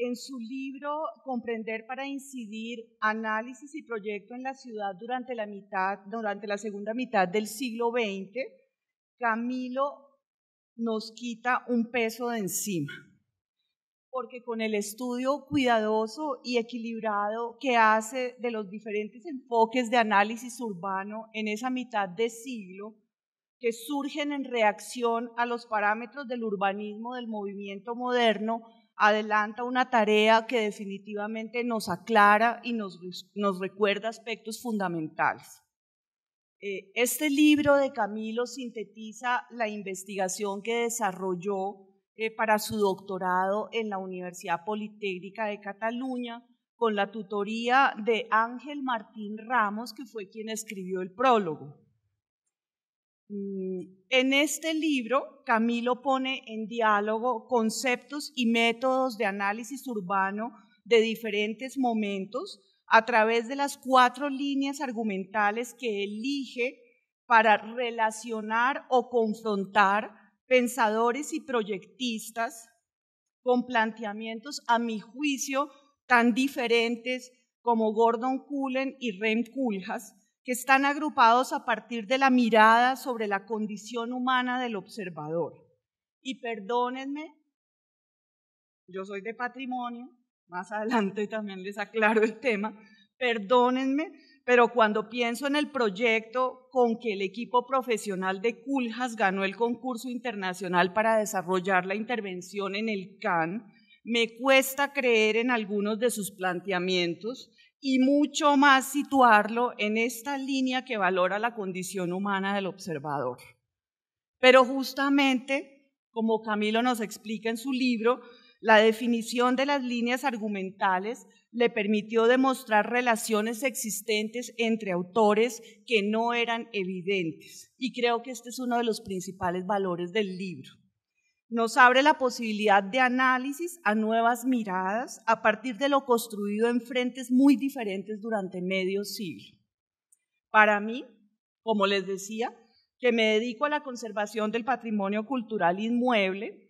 en su libro Comprender para incidir, análisis y proyecto en la ciudad durante la segunda mitad del siglo XX, Camilo nos quita un peso de encima, porque con el estudio cuidadoso y equilibrado que hace de los diferentes enfoques de análisis urbano en esa mitad de siglo, que surgen en reacción a los parámetros del urbanismo del movimiento moderno, adelanta una tarea que definitivamente nos aclara y nos, recuerda aspectos fundamentales. Eh, este libro de Camilo sintetiza la investigación que desarrolló eh, para su doctorado en la Universidad Politécnica de Cataluña con la tutoría de Ángel Martín Ramos, que fue quien escribió el prólogo. Mm, en este libro, Camilo pone en diálogo conceptos y métodos de análisis urbano de diferentes momentos a través de las cuatro líneas argumentales que elige para relacionar o confrontar pensadores y proyectistas con planteamientos, a mi juicio, tan diferentes como Gordon Cullen y Rem Koolhaas, que están agrupados a partir de la mirada sobre la condición humana del observador. Y perdónenme, yo soy de patrimonio, más adelante también les aclaro el tema, perdónenme, pero cuando pienso en el proyecto con que el equipo profesional de Culjas ganó el concurso internacional para desarrollar la intervención en el CAN, me cuesta creer en algunos de sus planteamientos y mucho más situarlo en esta línea que valora la condición humana del observador. Pero justamente, como Camilo nos explica en su libro, la definición de las líneas argumentales le permitió demostrar relaciones existentes entre autores que no eran evidentes. Y creo que este es uno de los principales valores del libro nos abre la posibilidad de análisis a nuevas miradas a partir de lo construido en frentes muy diferentes durante medio siglo. Para mí, como les decía, que me dedico a la conservación del patrimonio cultural inmueble,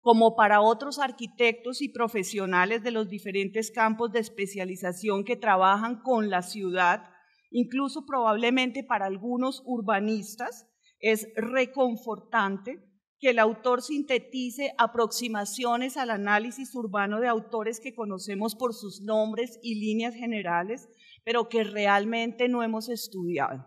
como para otros arquitectos y profesionales de los diferentes campos de especialización que trabajan con la ciudad, incluso probablemente para algunos urbanistas, es reconfortante que el autor sintetice aproximaciones al análisis urbano de autores que conocemos por sus nombres y líneas generales, pero que realmente no hemos estudiado.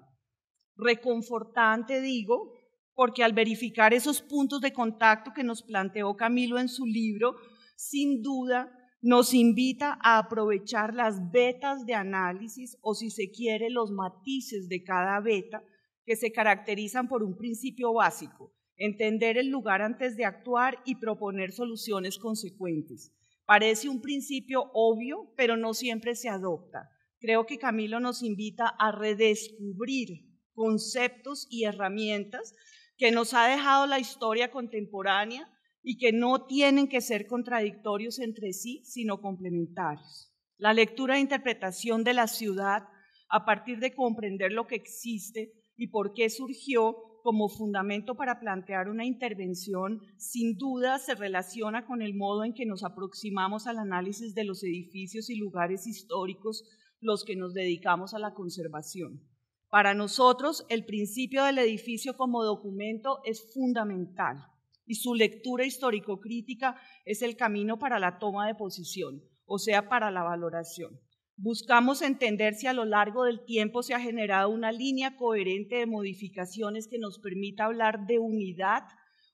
Reconfortante, digo, porque al verificar esos puntos de contacto que nos planteó Camilo en su libro, sin duda nos invita a aprovechar las betas de análisis o si se quiere los matices de cada beta que se caracterizan por un principio básico, entender el lugar antes de actuar y proponer soluciones consecuentes. Parece un principio obvio, pero no siempre se adopta. Creo que Camilo nos invita a redescubrir conceptos y herramientas que nos ha dejado la historia contemporánea y que no tienen que ser contradictorios entre sí, sino complementarios. La lectura e interpretación de la ciudad a partir de comprender lo que existe y por qué surgió como fundamento para plantear una intervención, sin duda se relaciona con el modo en que nos aproximamos al análisis de los edificios y lugares históricos los que nos dedicamos a la conservación. Para nosotros, el principio del edificio como documento es fundamental y su lectura histórico-crítica es el camino para la toma de posición, o sea, para la valoración. Buscamos entender si a lo largo del tiempo se ha generado una línea coherente de modificaciones que nos permita hablar de unidad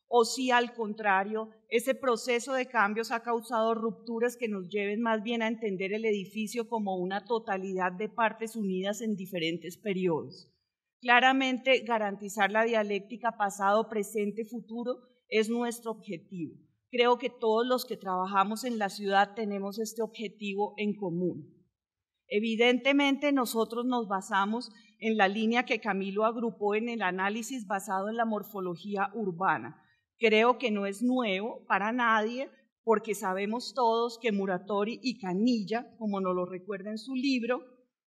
o si al contrario ese proceso de cambios ha causado rupturas que nos lleven más bien a entender el edificio como una totalidad de partes unidas en diferentes periodos. Claramente garantizar la dialéctica pasado, presente, futuro es nuestro objetivo. Creo que todos los que trabajamos en la ciudad tenemos este objetivo en común. Evidentemente nosotros nos basamos en la línea que Camilo agrupó en el análisis basado en la morfología urbana. Creo que no es nuevo para nadie porque sabemos todos que Muratori y Canilla, como nos lo recuerda en su libro,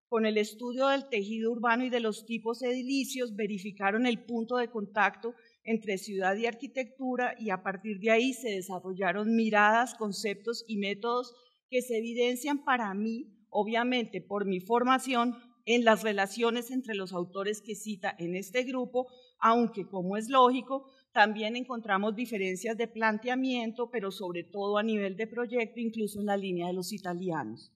con el estudio del tejido urbano y de los tipos edilicios, verificaron el punto de contacto entre ciudad y arquitectura y a partir de ahí se desarrollaron miradas, conceptos y métodos que se evidencian para mí obviamente por mi formación, en las relaciones entre los autores que cita en este grupo, aunque como es lógico, también encontramos diferencias de planteamiento, pero sobre todo a nivel de proyecto, incluso en la línea de los italianos.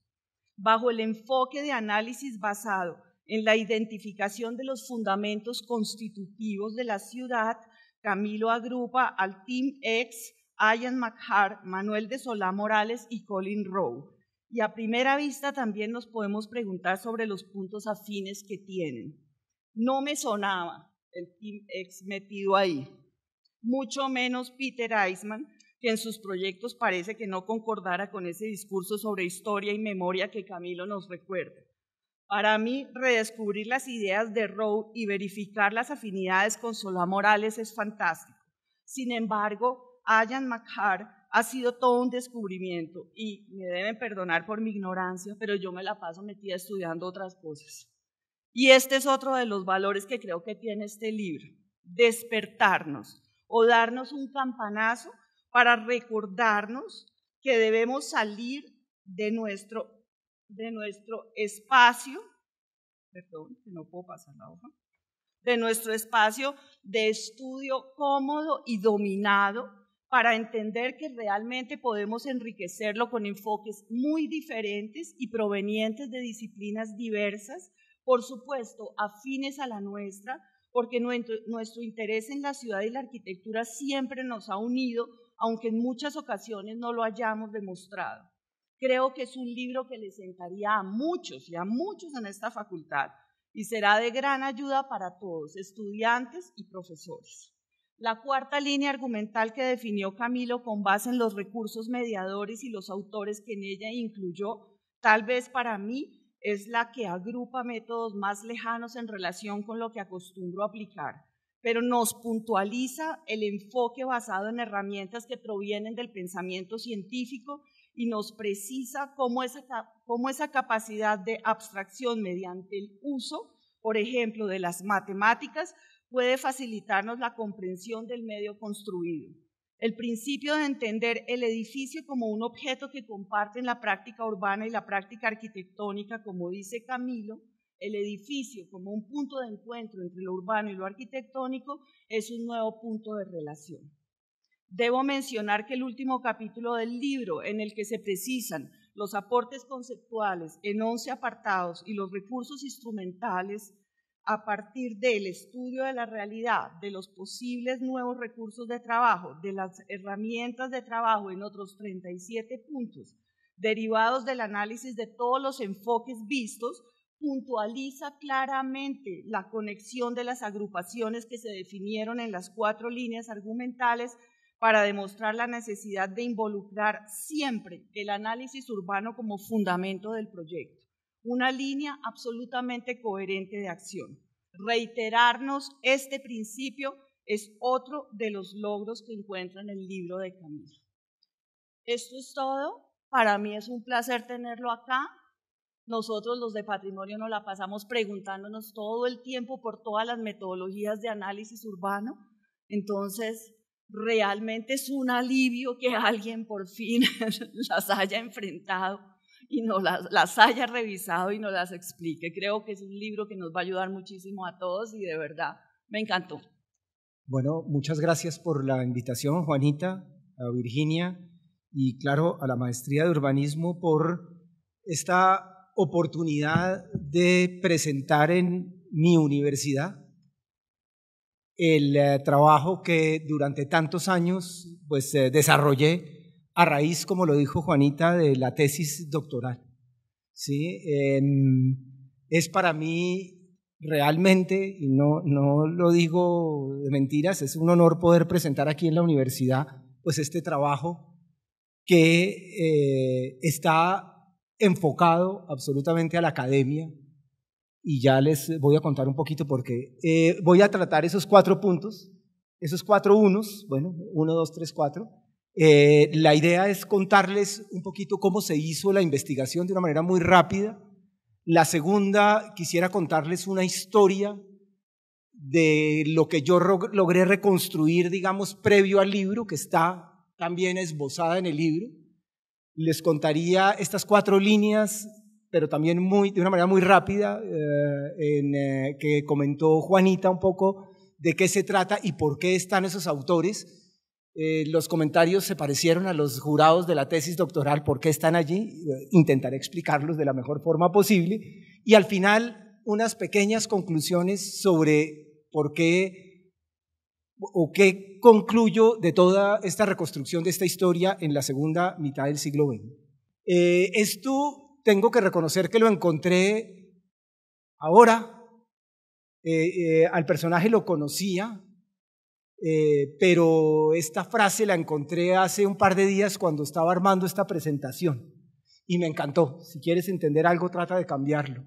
Bajo el enfoque de análisis basado en la identificación de los fundamentos constitutivos de la ciudad, Camilo agrupa al Team X, Ian McHart, Manuel de Solá Morales y Colin Rowe y a primera vista también nos podemos preguntar sobre los puntos afines que tienen. No me sonaba el Team ex metido ahí, mucho menos Peter Eisman, que en sus proyectos parece que no concordara con ese discurso sobre historia y memoria que Camilo nos recuerda. Para mí, redescubrir las ideas de Rowe y verificar las afinidades con Solá Morales es fantástico. Sin embargo, Ayan McHart ha sido todo un descubrimiento y me deben perdonar por mi ignorancia, pero yo me la paso metida estudiando otras cosas. Y este es otro de los valores que creo que tiene este libro, despertarnos o darnos un campanazo para recordarnos que debemos salir de nuestro, de nuestro espacio, perdón, que no puedo pasar la hoja, de nuestro espacio de estudio cómodo y dominado para entender que realmente podemos enriquecerlo con enfoques muy diferentes y provenientes de disciplinas diversas, por supuesto, afines a la nuestra, porque nuestro, interés en la ciudad y la arquitectura siempre nos ha unido, aunque en muchas ocasiones no lo hayamos demostrado. Creo que es un libro que le sentaría a muchos y a muchos en esta facultad y será de gran ayuda para todos, estudiantes y profesores. La cuarta línea argumental que definió Camilo con base en los recursos mediadores y los autores que en ella incluyó, tal vez para mí es la que agrupa métodos más lejanos en relación con lo que acostumbro aplicar, pero nos puntualiza el enfoque basado en herramientas que provienen del pensamiento científico y nos precisa cómo esa, cómo esa capacidad de abstracción mediante el uso, por ejemplo, de las matemáticas, puede facilitarnos la comprensión del medio construido. El principio de entender el edificio como un objeto que comparten la práctica urbana y la práctica arquitectónica, como dice Camilo, el edificio como un punto de encuentro entre lo urbano y lo arquitectónico es un nuevo punto de relación. Debo mencionar que el último capítulo del libro, en el que se precisan los aportes conceptuales en 11 apartados y los recursos instrumentales a partir del estudio de la realidad, de los posibles nuevos recursos de trabajo, de las herramientas de trabajo en otros 37 puntos, derivados del análisis de todos los enfoques vistos, puntualiza claramente la conexión de las agrupaciones que se definieron en las cuatro líneas argumentales para demostrar la necesidad de involucrar siempre el análisis urbano como fundamento del proyecto una línea absolutamente coherente de acción. Reiterarnos este principio es otro de los logros que encuentra en el libro de Camilo. Esto es todo. Para mí es un placer tenerlo acá. Nosotros los de patrimonio nos la pasamos preguntándonos todo el tiempo por todas las metodologías de análisis urbano. Entonces, realmente es un alivio que alguien por fin las haya enfrentado y nos las, las, haya revisado y nos las explique. Creo que es un libro que nos va a ayudar muchísimo a todos y de verdad me encantó. Bueno, muchas gracias por la invitación, Juanita, a Virginia y claro, a la Maestría de Urbanismo por esta oportunidad de presentar en mi universidad el eh, trabajo que durante tantos años pues eh, desarrollé a raíz, como lo dijo Juanita, de la tesis doctoral. ¿sí? Em, es para mí realmente, y no, no lo digo de mentiras, es un honor poder presentar aquí en la universidad pues este trabajo que eh, está enfocado absolutamente a la academia y ya les voy a contar un poquito por qué. Eh, voy a tratar esos cuatro puntos, esos cuatro unos, bueno, uno, dos, tres, cuatro, eh, la idea es contarles un poquito cómo se hizo la investigación de una manera muy rápida. La segunda, quisiera contarles una historia de lo que yo logré reconstruir, digamos, previo al libro, que está también esbozada en el libro. Les contaría estas cuatro líneas, pero también muy, de una manera muy rápida, eh, en, eh, que comentó Juanita un poco de qué se trata y por qué están esos autores eh, los comentarios se parecieron a los jurados de la tesis doctoral, por qué están allí, eh, intentaré explicarlos de la mejor forma posible, y al final unas pequeñas conclusiones sobre por qué o qué concluyo de toda esta reconstrucción de esta historia en la segunda mitad del siglo XX. Eh, esto tengo que reconocer que lo encontré ahora, al personaje lo conocía, eh, pero esta frase la encontré hace un par de días cuando estaba armando esta presentación y me encantó. Si quieres entender algo, trata de cambiarlo.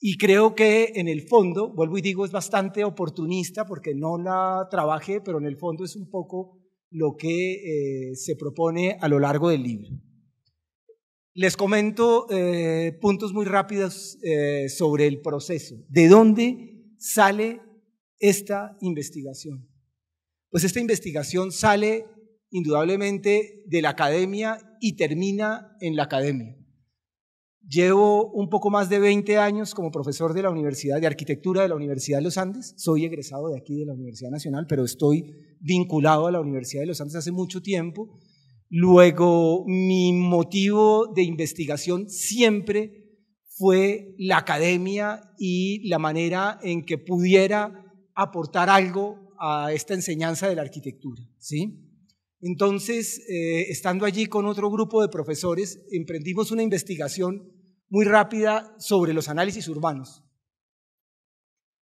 Y creo que en el fondo, vuelvo y digo, es bastante oportunista porque no la trabajé, pero en el fondo es un poco lo que eh, se propone a lo largo del libro. Les comento eh, puntos muy rápidos sobre el proceso. ¿De dónde sale esta investigación? pues esta investigación sale indudablemente de la academia y termina en la academia. Llevo un poco más de 20 años como profesor de la Universidad de Arquitectura de la Universidad de los Andes. Soy egresado de aquí de la Universidad Nacional, pero estoy vinculado a la Universidad de los Andes hace mucho tiempo. Luego, mi motivo de investigación siempre fue la academia y la manera en que pudiera aportar algo a esta enseñanza de la arquitectura. ¿sí? Entonces, eh, estando allí con otro grupo de profesores, emprendimos una investigación muy rápida sobre los análisis urbanos.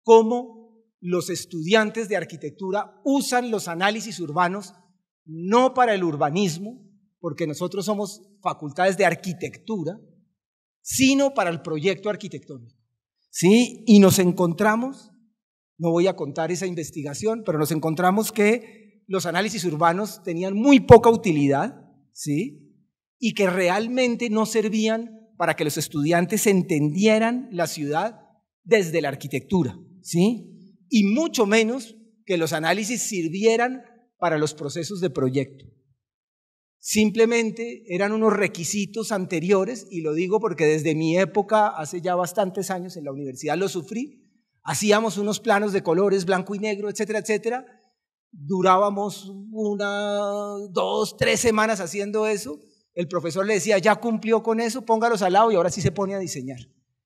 Cómo los estudiantes de arquitectura usan los análisis urbanos no para el urbanismo, porque nosotros somos facultades de arquitectura, sino para el proyecto arquitectónico. ¿Sí? Y nos encontramos no voy a contar esa investigación, pero nos encontramos que los análisis urbanos tenían muy poca utilidad, ¿sí? Y que realmente no servían para que los estudiantes entendieran la ciudad desde la arquitectura, ¿sí? Y mucho menos que los análisis sirvieran para los procesos de proyecto. Simplemente eran unos requisitos anteriores, y lo digo porque desde mi época, hace ya bastantes años en la universidad, lo sufrí, Hacíamos unos planos de colores, blanco y negro, etcétera, etcétera. Durábamos una, dos, tres semanas haciendo eso. El profesor le decía, ya cumplió con eso, póngalos al lado y ahora sí se pone a diseñar.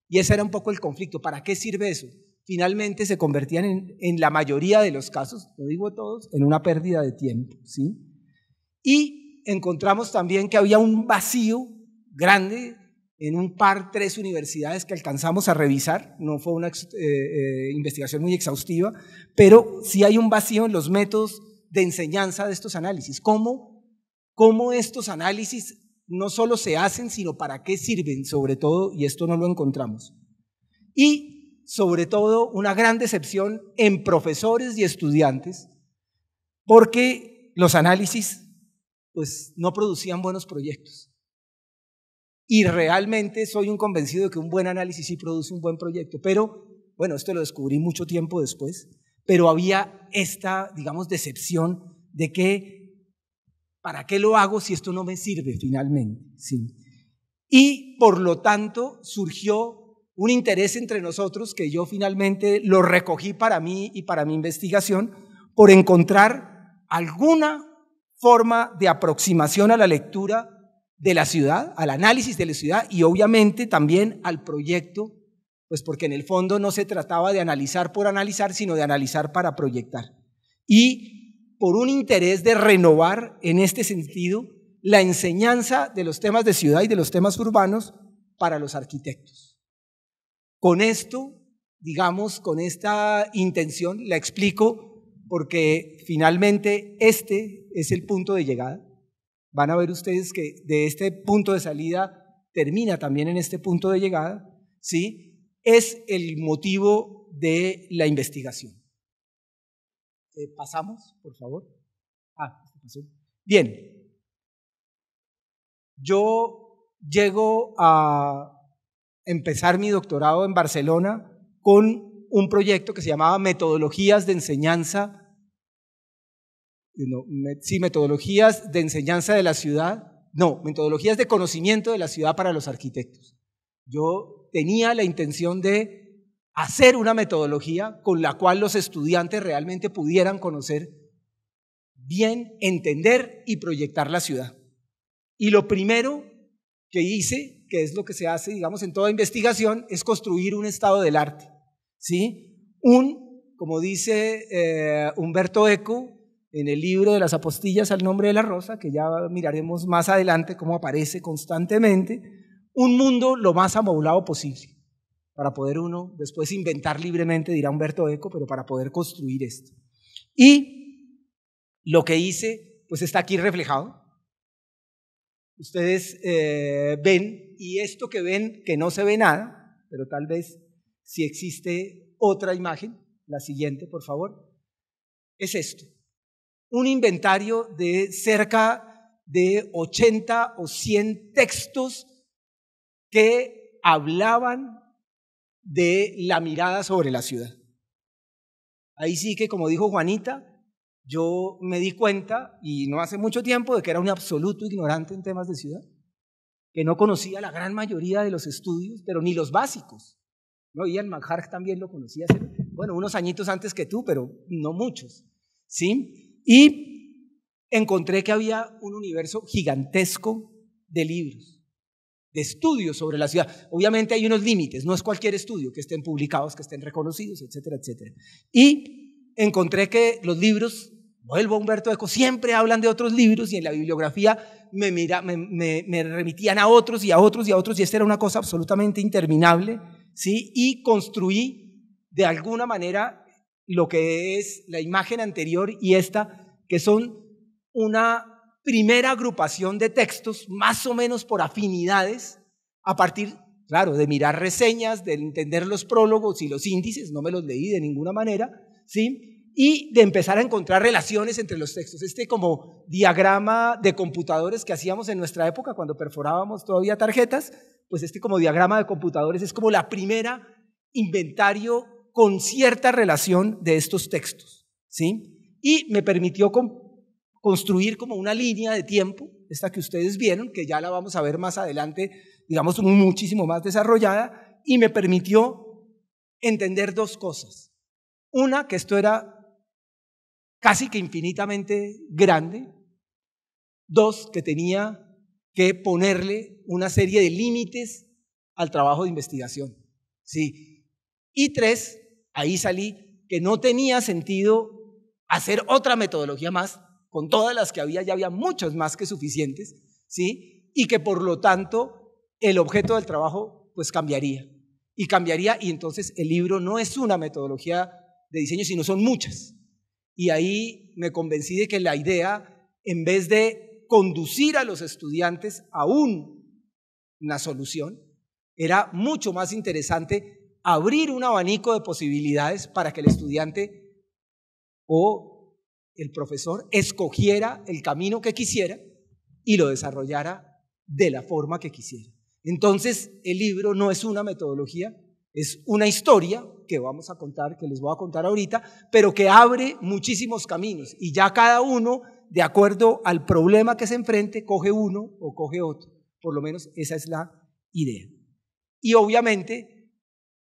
Y ese era un poco el conflicto. ¿Para qué sirve eso? Finalmente se convertían en, en la mayoría de los casos, lo digo todos, en una pérdida de tiempo. ¿sí? Y encontramos también que había un vacío grande en un par, tres universidades que alcanzamos a revisar, no fue una eh, eh, investigación muy exhaustiva, pero sí hay un vacío en los métodos de enseñanza de estos análisis. ¿Cómo, cómo estos análisis no solo se hacen, sino para qué sirven, sobre todo, y esto no lo encontramos. Y, sobre todo, una gran decepción en profesores y estudiantes, porque los análisis pues, no producían buenos proyectos. Y realmente soy un convencido de que un buen análisis sí produce un buen proyecto. Pero, bueno, esto lo descubrí mucho tiempo después, pero había esta, digamos, decepción de que, ¿para qué lo hago si esto no me sirve finalmente? Sí. Y por lo tanto surgió un interés entre nosotros que yo finalmente lo recogí para mí y para mi investigación por encontrar alguna forma de aproximación a la lectura de la ciudad, al análisis de la ciudad y obviamente también al proyecto, pues porque en el fondo no se trataba de analizar por analizar, sino de analizar para proyectar. Y por un interés de renovar en este sentido la enseñanza de los temas de ciudad y de los temas urbanos para los arquitectos. Con esto, digamos, con esta intención, la explico porque finalmente este es el punto de llegada van a ver ustedes que de este punto de salida termina también en este punto de llegada, ¿sí? es el motivo de la investigación. Eh, ¿Pasamos, por favor? Ah, pasó. Bien. Yo llego a empezar mi doctorado en Barcelona con un proyecto que se llamaba Metodologías de Enseñanza sí, metodologías de enseñanza de la ciudad, no, metodologías de conocimiento de la ciudad para los arquitectos. Yo tenía la intención de hacer una metodología con la cual los estudiantes realmente pudieran conocer bien, entender y proyectar la ciudad. Y lo primero que hice, que es lo que se hace, digamos, en toda investigación, es construir un estado del arte. ¿sí? Un, como dice eh, Humberto Eco, en el libro de las apostillas al nombre de la rosa, que ya miraremos más adelante cómo aparece constantemente, un mundo lo más amoblado posible, para poder uno después inventar libremente, dirá Humberto Eco, pero para poder construir esto. Y lo que hice, pues está aquí reflejado. Ustedes eh, ven, y esto que ven, que no se ve nada, pero tal vez si existe otra imagen, la siguiente, por favor, es esto un inventario de cerca de 80 o 100 textos que hablaban de la mirada sobre la ciudad. Ahí sí que, como dijo Juanita, yo me di cuenta, y no hace mucho tiempo, de que era un absoluto ignorante en temas de ciudad, que no conocía la gran mayoría de los estudios, pero ni los básicos. ¿no? Ian manjar también lo conocía, bueno, unos añitos antes que tú, pero no muchos. ¿sí? Y encontré que había un universo gigantesco de libros, de estudios sobre la ciudad. Obviamente hay unos límites, no es cualquier estudio que estén publicados, que estén reconocidos, etcétera, etcétera. Y encontré que los libros, vuelvo a Humberto Eco, siempre hablan de otros libros y en la bibliografía me, remitían a otros y a otros y a otros y esta era una cosa absolutamente interminable, ¿sí? Y construí de alguna manera lo que es la imagen anterior y esta, que son una primera agrupación de textos, más o menos por afinidades, a partir, claro, de mirar reseñas, de entender los prólogos y los índices, no me los leí de ninguna manera, ¿sí? Y de empezar a encontrar relaciones entre los textos. Este como diagrama de computadores que hacíamos en nuestra época cuando perforábamos todavía tarjetas, pues este como diagrama de computadores es como la primera inventario con cierta relación de estos textos, ¿sí? Y me permitió construir como una línea de tiempo, esta que ustedes vieron, que ya la vamos a ver más adelante, digamos, muchísimo más desarrollada, y me permitió entender dos cosas. Una, que esto era casi que infinitamente grande. Dos, que tenía que ponerle una serie de límites al trabajo de investigación. Sí. Y tres, ahí salí que no tenía sentido hacer otra metodología más, con todas las que había, ya había muchas más que suficientes, ¿sí? Y que por lo tanto el objeto del trabajo pues cambiaría. Y cambiaría y entonces el libro no es una metodología de diseño, sino son muchas. Y ahí me convencí de que la idea, en vez de conducir a los estudiantes a una solución, era mucho más interesante abrir un abanico de posibilidades para que el estudiante o el profesor escogiera el camino que quisiera y lo desarrollara de la forma que quisiera. Entonces, el libro no es una metodología, es una historia que vamos a contar, que les voy a contar ahorita, pero que abre muchísimos caminos y ya cada uno, de acuerdo al problema que se enfrente, coge uno o coge otro. Por lo menos esa es la idea. Y obviamente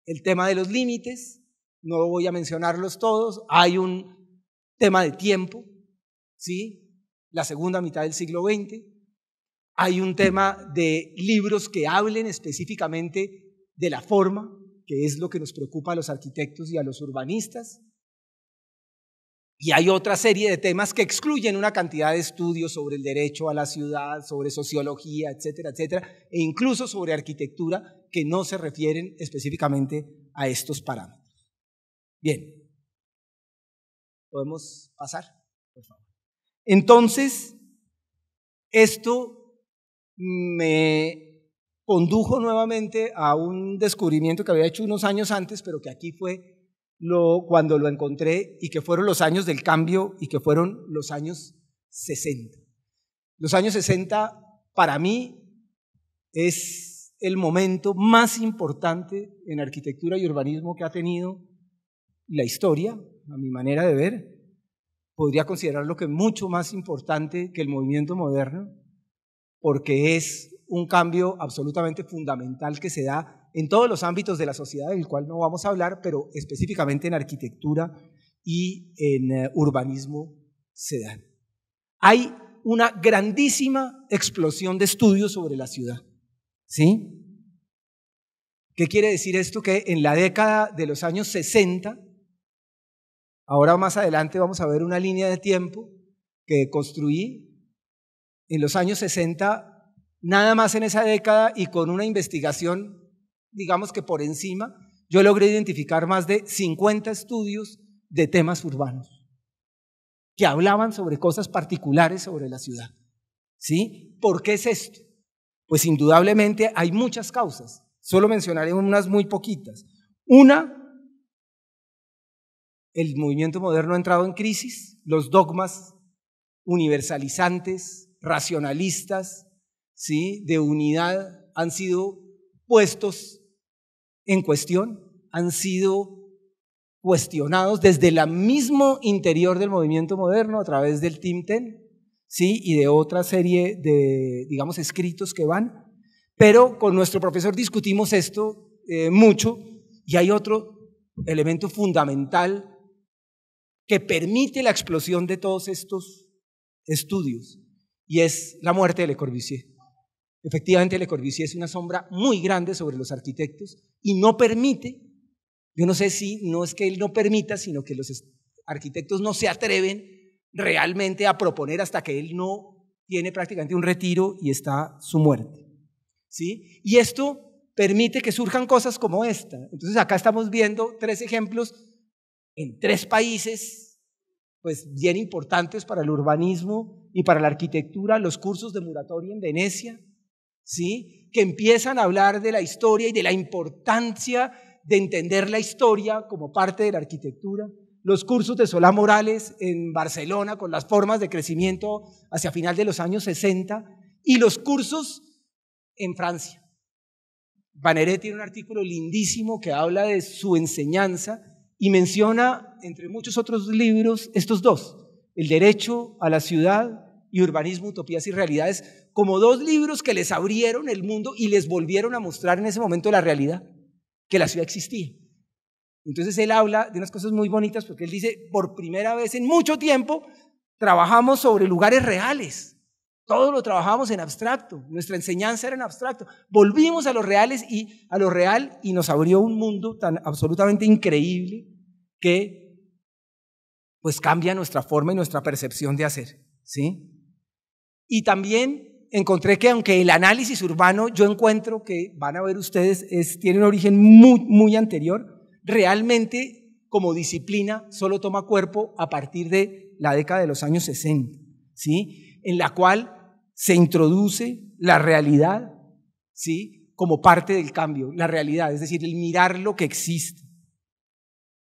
el tema de los límites, no voy a mencionarlos todos, hay un tema de tiempo, ¿sí? la segunda mitad del siglo XX, hay un tema de libros que hablen específicamente de la forma, que es lo que nos preocupa a los arquitectos y a los urbanistas, y hay otra serie de temas que excluyen una cantidad de estudios sobre el derecho a la ciudad, sobre sociología, etcétera, etcétera, e incluso sobre arquitectura que no se refieren específicamente a estos parámetros. Bien, ¿podemos pasar? Por favor. Entonces, esto me condujo nuevamente a un descubrimiento que había hecho unos años antes, pero que aquí fue cuando lo encontré y que fueron los años del cambio y que fueron los años 60. Los años 60 para mí es el momento más importante en arquitectura y urbanismo que ha tenido la historia, a mi manera de ver. Podría considerarlo que mucho más importante que el movimiento moderno, porque es un cambio absolutamente fundamental que se da en todos los ámbitos de la sociedad, del cual no vamos a hablar, pero específicamente en arquitectura y en eh, urbanismo se dan. Hay una grandísima explosión de estudios sobre la ciudad. ¿Sí? ¿Qué quiere decir esto? Que en la década de los años 60, ahora más adelante vamos a ver una línea de tiempo que construí en los años 60, nada más en esa década y con una investigación digamos que por encima, yo logré identificar más de 50 estudios de temas urbanos que hablaban sobre cosas particulares sobre la ciudad. ¿Sí? ¿Por qué es esto? Pues indudablemente hay muchas causas, solo mencionaré unas muy poquitas. Una, el movimiento moderno ha entrado en crisis, los dogmas universalizantes, racionalistas, ¿sí? de unidad han sido puestos en cuestión, han sido cuestionados desde el mismo interior del movimiento moderno a través del Team Ten, ¿sí? Y de otra serie de, digamos, escritos que van. Pero con nuestro profesor discutimos esto eh, mucho y hay otro elemento fundamental que permite la explosión de todos estos estudios y es la muerte de Le Corbusier. Efectivamente, Le Corbusier es una sombra muy grande sobre los arquitectos y no permite, yo no sé si no es que él no permita, sino que los arquitectos no se atreven realmente a proponer hasta que él no tiene prácticamente un retiro y está su muerte. Y esto permite que surjan cosas como esta. Entonces acá estamos viendo tres ejemplos en tres países pues bien importantes para el urbanismo y para la arquitectura, los cursos de muratoria en Venecia, que empiezan a hablar de la historia y de la importancia de entender la historia como parte de la arquitectura. Los cursos de Solá Morales en Barcelona con las formas de crecimiento hacia final de los años 60 y los cursos en Francia. Baneret tiene un artículo lindísimo que habla de su enseñanza y menciona, entre muchos otros libros, estos dos, el derecho a la ciudad y Urbanismo, Utopías y Realidades, como dos libros que les abrieron el mundo y les volvieron a mostrar en ese momento la realidad, que la ciudad existía. Entonces él habla de unas cosas muy bonitas porque él dice, por primera vez en mucho tiempo, trabajamos sobre lugares reales. Todo lo trabajamos en abstracto, nuestra enseñanza era en abstracto. Volvimos a los reales y a lo real y nos abrió un mundo tan absolutamente increíble que pues cambia nuestra forma y nuestra percepción de hacer, ¿sí? Y también encontré que aunque el análisis urbano yo encuentro que van a ver ustedes tiene un origen muy, anterior, realmente como disciplina solo toma cuerpo a partir de la década de los años 60, ¿sí? en la cual se introduce la realidad ¿sí? como parte del cambio, la realidad, es decir, el mirar lo que existe.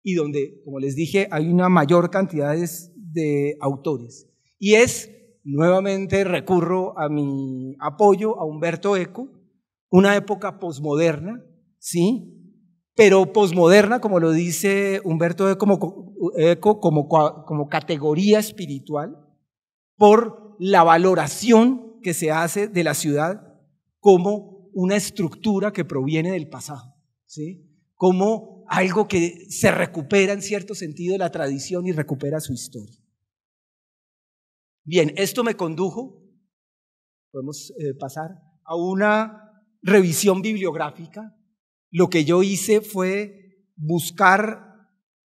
Y donde, como les dije, hay una mayor cantidad de autores. Y es nuevamente recurro a mi apoyo a Humberto Eco, una época posmoderna, ¿sí? Pero posmoderna, como lo dice Humberto Eco, como, categoría espiritual, por la valoración que se hace de la ciudad como una estructura que proviene del pasado, ¿sí? Como algo que se recupera en cierto sentido de la tradición y recupera su historia. Bien, esto me condujo, podemos eh, pasar, a una revisión bibliográfica. Lo que yo hice fue buscar,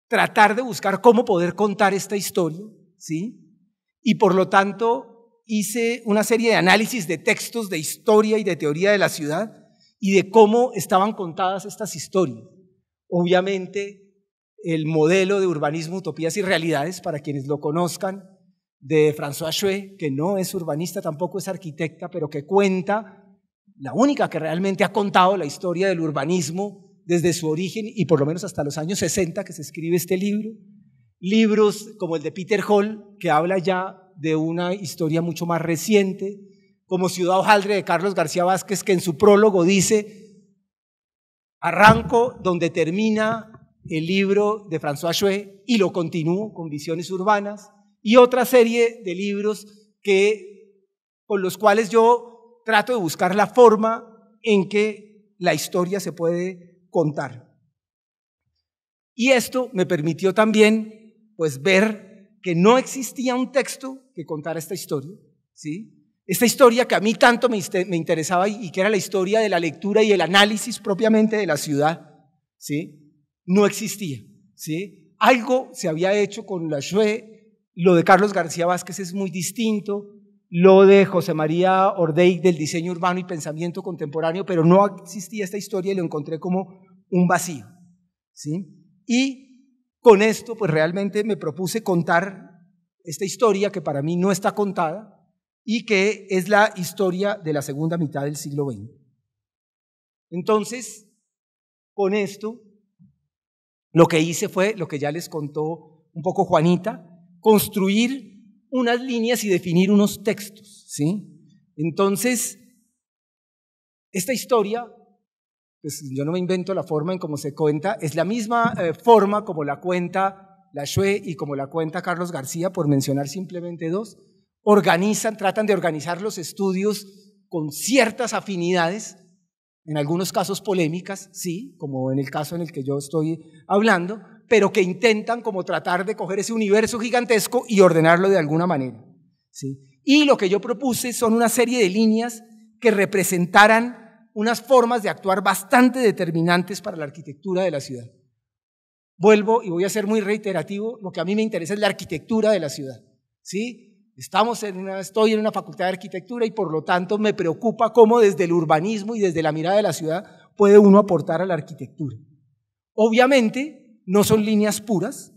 tratar de buscar cómo poder contar esta historia, ¿sí? Y por lo tanto hice una serie de análisis de textos de historia y de teoría de la ciudad y de cómo estaban contadas estas historias. Obviamente, el modelo de urbanismo, utopías y realidades, para quienes lo conozcan, de François Chouet, que no es urbanista, tampoco es arquitecta, pero que cuenta, la única que realmente ha contado la historia del urbanismo desde su origen y por lo menos hasta los años 60 que se escribe este libro. Libros como el de Peter Hall, que habla ya de una historia mucho más reciente, como Ciudad Ojaldre de Carlos García Vázquez, que en su prólogo dice, arranco donde termina el libro de François Chouet y lo continúo con visiones urbanas y otra serie de libros que, con los cuales yo trato de buscar la forma en que la historia se puede contar. Y esto me permitió también pues ver que no existía un texto que contara esta historia, ¿sí? Esta historia que a mí tanto me, interesaba y, que era la historia de la lectura y el análisis propiamente de la ciudad, ¿sí? No existía, ¿sí? Algo se había hecho con la lo de Carlos García Vázquez es muy distinto, lo de José María Ordeig del diseño urbano y pensamiento contemporáneo, pero no existía esta historia y lo encontré como un vacío. ¿sí? Y con esto, pues realmente me propuse contar esta historia que para mí no está contada y que es la historia de la segunda mitad del siglo XX. Entonces, con esto, lo que hice fue lo que ya les contó un poco Juanita, construir unas líneas y definir unos textos, ¿sí? Entonces, esta historia, pues yo no me invento la forma en cómo se cuenta, es la misma eh, forma como la cuenta la Shue y como la cuenta Carlos García, por mencionar simplemente dos, organizan, tratan de organizar los estudios con ciertas afinidades, en algunos casos polémicas, sí, como en el caso en el que yo estoy hablando, pero que intentan como tratar de coger ese universo gigantesco y ordenarlo de alguna manera. ¿sí? Y lo que yo propuse son una serie de líneas que representaran unas formas de actuar bastante determinantes para la arquitectura de la ciudad. Vuelvo y voy a ser muy reiterativo, lo que a mí me interesa es la arquitectura de la ciudad. ¿sí? Estamos estoy en una facultad de arquitectura y por lo tanto me preocupa cómo desde el urbanismo y desde la mirada de la ciudad puede uno aportar a la arquitectura. Obviamente, no son líneas puras.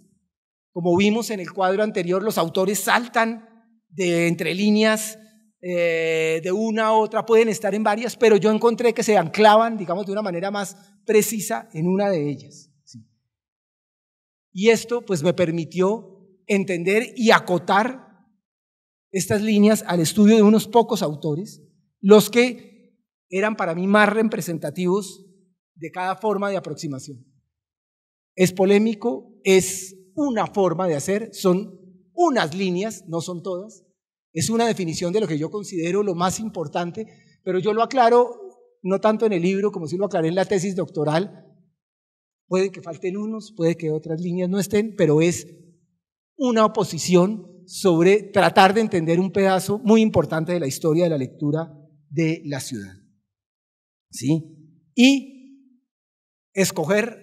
Como vimos en el cuadro anterior, los autores saltan de entre líneas eh, de una a otra, pueden estar en varias, pero yo encontré que se anclaban, digamos, de una manera más precisa en una de ellas. Y esto pues me permitió entender y acotar estas líneas al estudio de unos pocos autores, los que eran para mí más representativos de cada forma de aproximación es polémico, es una forma de hacer, son unas líneas, no son todas. Es una definición de lo que yo considero lo más importante, pero yo lo aclaro no tanto en el libro como si lo aclaré en la tesis doctoral. Puede que falten unos, puede que otras líneas no estén, pero es una oposición sobre tratar de entender un pedazo muy importante de la historia de la lectura de la ciudad. ¿Sí? Y escoger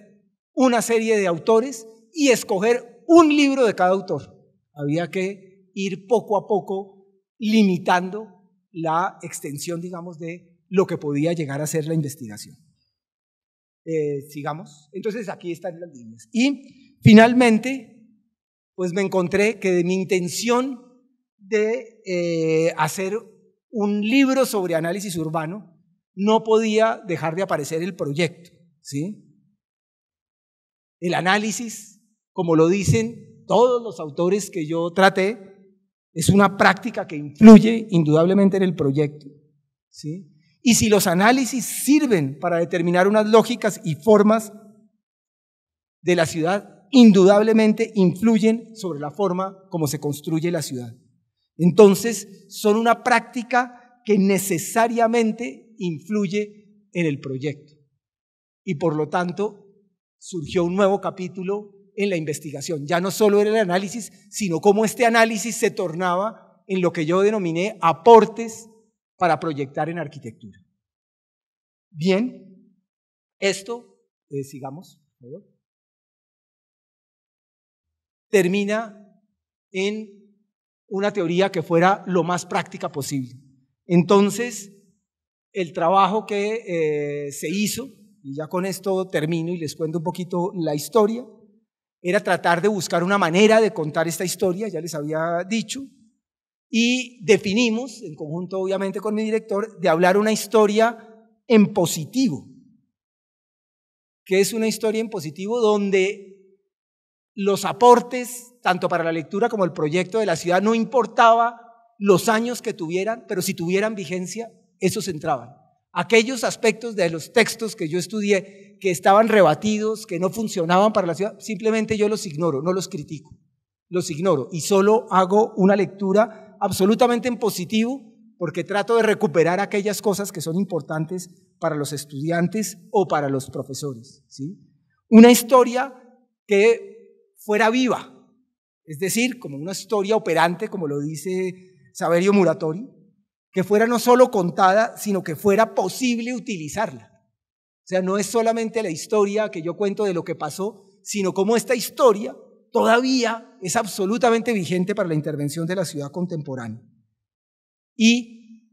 una serie de autores y escoger un libro de cada autor. Había que ir poco a poco limitando la extensión, digamos, de lo que podía llegar a ser la investigación. Eh, sigamos. Entonces aquí están las líneas. Y finalmente, pues me encontré que de mi intención de eh, hacer un libro sobre análisis urbano, no podía dejar de aparecer el proyecto, ¿sí? el análisis, como lo dicen todos los autores que yo traté, es una práctica que influye indudablemente en el proyecto. Y si los análisis sirven para determinar unas lógicas y formas de la ciudad, indudablemente influyen sobre la forma como se construye la ciudad. Entonces, son una práctica que necesariamente influye en el proyecto y por lo tanto surgió un nuevo capítulo en la investigación. Ya no solo era el análisis, sino cómo este análisis se tornaba en lo que yo denominé aportes para proyectar en arquitectura. Bien, esto, eh, sigamos, termina en una teoría que fuera lo más práctica posible. Entonces, el trabajo que eh, se hizo y ya con esto termino y les cuento un poquito la historia, era tratar de buscar una manera de contar esta historia, ya les había dicho, y definimos, en conjunto obviamente con mi director, de hablar una historia en positivo, que es una historia en positivo donde los aportes, tanto para la lectura como el proyecto de la ciudad, no importaba los años que tuvieran, pero si tuvieran vigencia, esos entraban aquellos aspectos de los textos que yo estudié que estaban rebatidos, que no funcionaban para la ciudad, simplemente yo los ignoro, no los critico, los ignoro y solo hago una lectura absolutamente en positivo porque trato de recuperar aquellas cosas que son importantes para los estudiantes o para los profesores. ¿sí? Una historia que fuera viva, es decir, como una historia operante, como lo dice Saverio Muratori, que fuera no solo contada, sino que fuera posible utilizarla. O sea, no es solamente la historia que yo cuento de lo que pasó, sino cómo esta historia todavía es absolutamente vigente para la intervención de la ciudad contemporánea. Y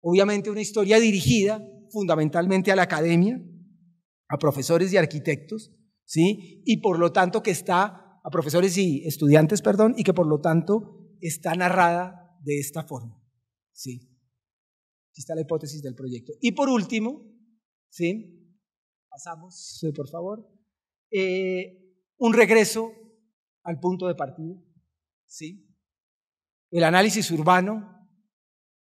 obviamente una historia dirigida fundamentalmente a la academia, a profesores y arquitectos, ¿sí? Y por lo tanto que está a profesores y estudiantes, perdón, y que por lo tanto está narrada de esta forma. Sí. Aquí está la hipótesis del proyecto. Y por último, ¿sí? Pasamos, por favor. Eh, un regreso al punto de partida, ¿sí? El análisis urbano,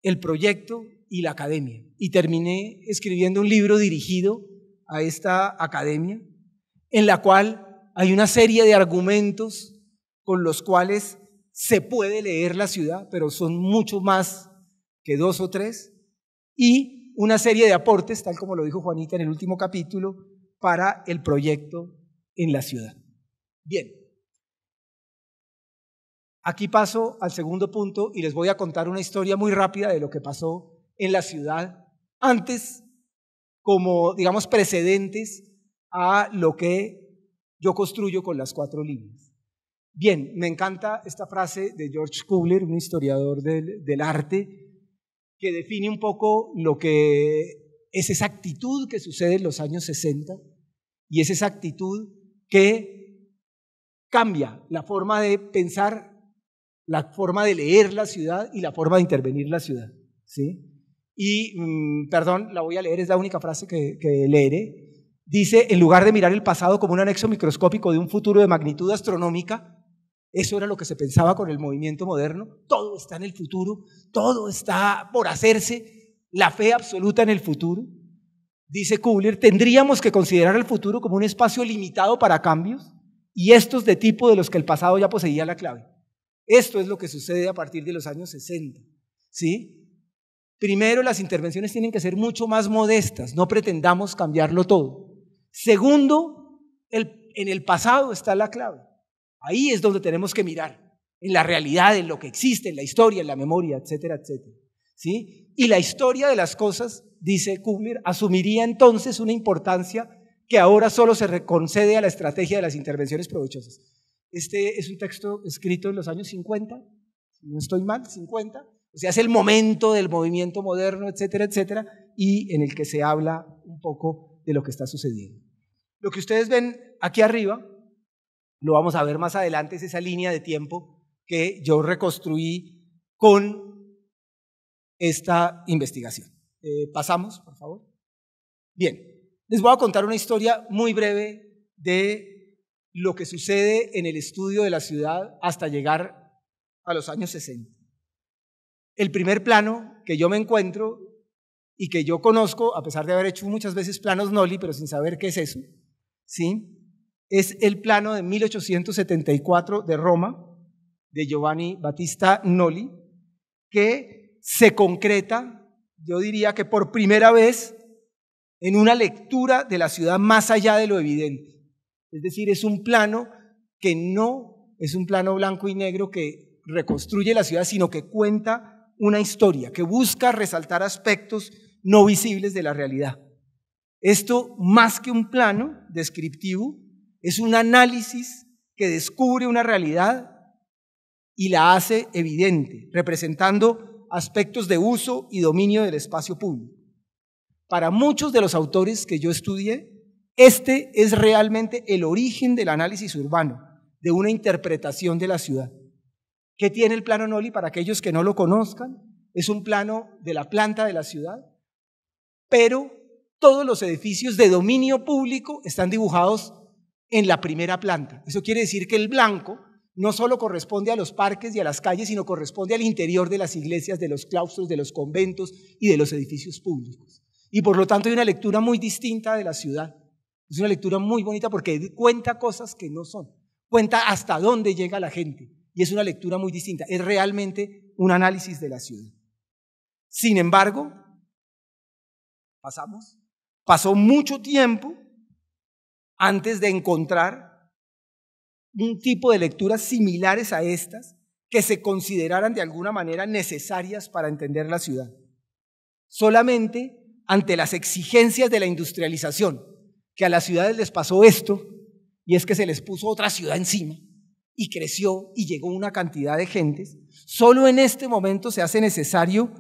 el proyecto y la academia. Y terminé escribiendo un libro dirigido a esta academia, en la cual hay una serie de argumentos con los cuales se puede leer la ciudad, pero son mucho más que dos o tres y una serie de aportes, tal como lo dijo Juanita en el último capítulo, para el proyecto en la ciudad. Bien, aquí paso al segundo punto y les voy a contar una historia muy rápida de lo que pasó en la ciudad antes, como, digamos, precedentes a lo que yo construyo con las cuatro líneas. Bien, me encanta esta frase de George Kubler, un historiador del, del arte, que define un poco lo que es esa actitud que sucede en los años 60 y es esa actitud que cambia la forma de pensar, la forma de leer la ciudad y la forma de intervenir la ciudad. ¿sí? Y, mm, perdón, la voy a leer, es la única frase que, que leeré. Dice, en lugar de mirar el pasado como un anexo microscópico de un futuro de magnitud astronómica, eso era lo que se pensaba con el movimiento moderno. Todo está en el futuro, todo está por hacerse, la fe absoluta en el futuro. Dice Kubler, tendríamos que considerar el futuro como un espacio limitado para cambios y estos de tipo de los que el pasado ya poseía la clave. Esto es lo que sucede a partir de los años 60. ¿sí? Primero, las intervenciones tienen que ser mucho más modestas, no pretendamos cambiarlo todo. Segundo, en el pasado está la clave. Ahí es donde tenemos que mirar, en la realidad, en lo que existe, en la historia, en la memoria, etcétera, etcétera. ¿Sí? Y la historia de las cosas, dice Kugler, asumiría entonces una importancia que ahora solo se reconcede a la estrategia de las intervenciones provechosas. Este es un texto escrito en los años 50, si no estoy mal, 50, o sea, es el momento del movimiento moderno, etcétera, etcétera, y en el que se habla un poco de lo que está sucediendo. Lo que ustedes ven aquí arriba lo vamos a ver más adelante, es esa línea de tiempo que yo reconstruí con esta investigación. Eh, Pasamos, por favor. Bien, les voy a contar una historia muy breve de lo que sucede en el estudio de la ciudad hasta llegar a los años 60. El primer plano que yo me encuentro y que yo conozco, a pesar de haber hecho muchas veces planos Noli, pero sin saber qué es eso, ¿sí? es el plano de 1874 de Roma, de Giovanni Battista Noli, que se concreta, yo diría que por primera vez, en una lectura de la ciudad más allá de lo evidente. Es decir, es un plano que no es un plano blanco y negro que reconstruye la ciudad, sino que cuenta una historia, que busca resaltar aspectos no visibles de la realidad. Esto, más que un plano descriptivo, es un análisis que descubre una realidad y la hace evidente, representando aspectos de uso y dominio del espacio público. Para muchos de los autores que yo estudié, este es realmente el origen del análisis urbano, de una interpretación de la ciudad. ¿Qué tiene el plano Noli para aquellos que no lo conozcan? Es un plano de la planta de la ciudad, pero todos los edificios de dominio público están dibujados en la primera planta. Eso quiere decir que el blanco no solo corresponde a los parques y a las calles, sino corresponde al interior de las iglesias, de los claustros, de los conventos y de los edificios públicos. Y por lo tanto hay una lectura muy distinta de la ciudad. Es una lectura muy bonita porque cuenta cosas que no son. Cuenta hasta dónde llega la gente. Y es una lectura muy distinta. Es realmente un análisis de la ciudad. Sin embargo, pasamos. Pasó mucho tiempo antes de encontrar un tipo de lecturas similares a estas que se consideraran de alguna manera necesarias para entender la ciudad. Solamente ante las exigencias de la industrialización, que a las ciudades les pasó esto, y es que se les puso otra ciudad encima, y creció y llegó una cantidad de gentes, solo en este momento se hace necesario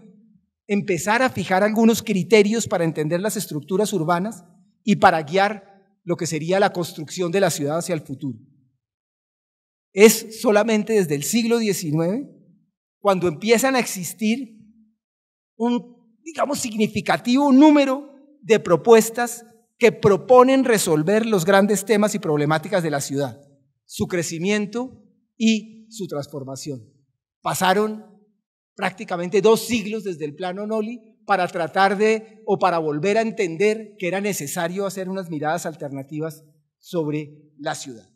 empezar a fijar algunos criterios para entender las estructuras urbanas y para guiar lo que sería la construcción de la ciudad hacia el futuro. Es solamente desde el siglo XIX cuando empiezan a existir un, digamos, significativo número de propuestas que proponen resolver los grandes temas y problemáticas de la ciudad, su crecimiento y su transformación. Pasaron prácticamente dos siglos desde el plano Noli para tratar de o para volver a entender que era necesario hacer unas miradas alternativas sobre la ciudad.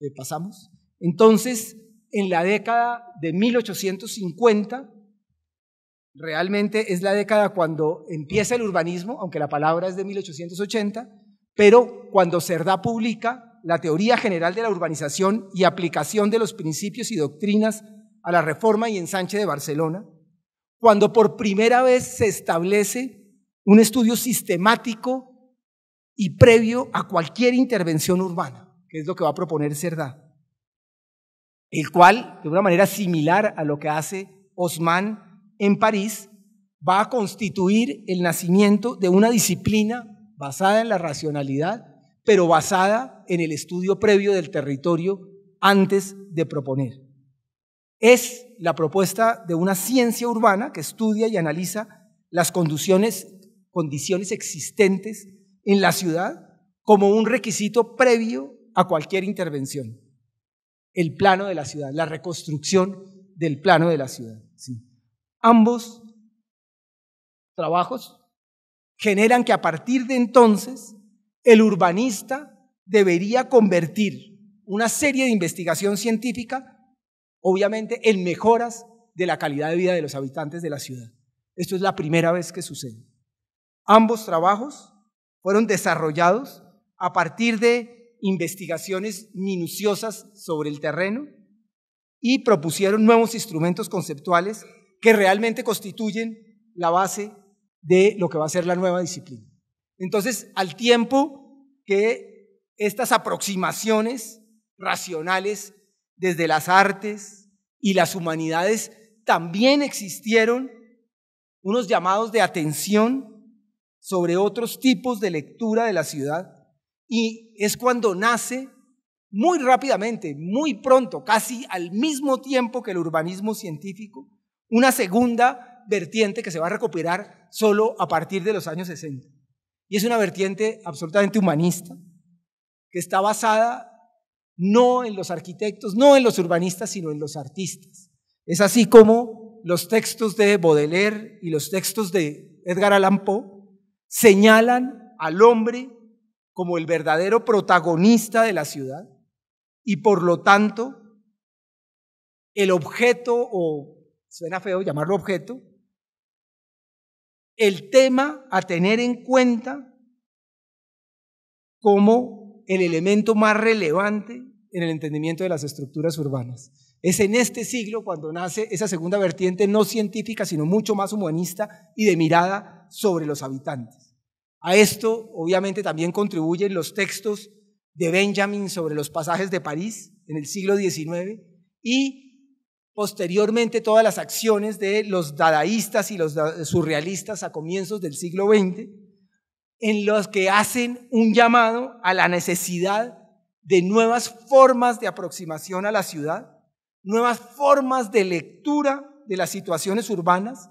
Eh, ¿Pasamos? Entonces, en la década de 1850, realmente es la década cuando empieza el urbanismo, aunque la palabra es de 1880, pero cuando Cerdá publica la teoría general de la urbanización y aplicación de los principios y doctrinas a la reforma y ensanche de Barcelona, cuando por primera vez se establece un estudio sistemático y previo a cualquier intervención urbana, que es lo que va a proponer Cerdá, el cual, de una manera similar a lo que hace Osman en París, va a constituir el nacimiento de una disciplina basada en la racionalidad, pero basada en el estudio previo del territorio antes de proponer. Es la propuesta de una ciencia urbana que estudia y analiza las condiciones, existentes en la ciudad como un requisito previo a cualquier intervención. El plano de la ciudad, la reconstrucción del plano de la ciudad. Ambos trabajos generan que a partir de entonces el urbanista debería convertir una serie de investigación científica obviamente, en mejoras de la calidad de vida de los habitantes de la ciudad. Esto es la primera vez que sucede. Ambos trabajos fueron desarrollados a partir de investigaciones minuciosas sobre el terreno y propusieron nuevos instrumentos conceptuales que realmente constituyen la base de lo que va a ser la nueva disciplina. Entonces, al tiempo que estas aproximaciones racionales desde las artes y las humanidades, también existieron unos llamados de atención sobre otros tipos de lectura de la ciudad. Y es cuando nace muy rápidamente, muy pronto, casi al mismo tiempo que el urbanismo científico, una segunda vertiente que se va a recuperar solo a partir de los años 60. Y es una vertiente absolutamente humanista, que está basada no en los arquitectos, no en los urbanistas, sino en los artistas. Es así como los textos de Baudelaire y los textos de Edgar Allan Poe señalan al hombre como el verdadero protagonista de la ciudad y por lo tanto el objeto, o suena feo llamarlo objeto, el tema a tener en cuenta como el elemento más relevante en el entendimiento de las estructuras urbanas. Es en este siglo cuando nace esa segunda vertiente no científica, sino mucho más humanista y de mirada sobre los habitantes. A esto obviamente también contribuyen los textos de Benjamin sobre los pasajes de París en el siglo XIX y posteriormente todas las acciones de los dadaístas y los surrealistas a comienzos del siglo XX, en los que hacen un llamado a la necesidad de nuevas formas de aproximación a la ciudad, nuevas formas de lectura de las situaciones urbanas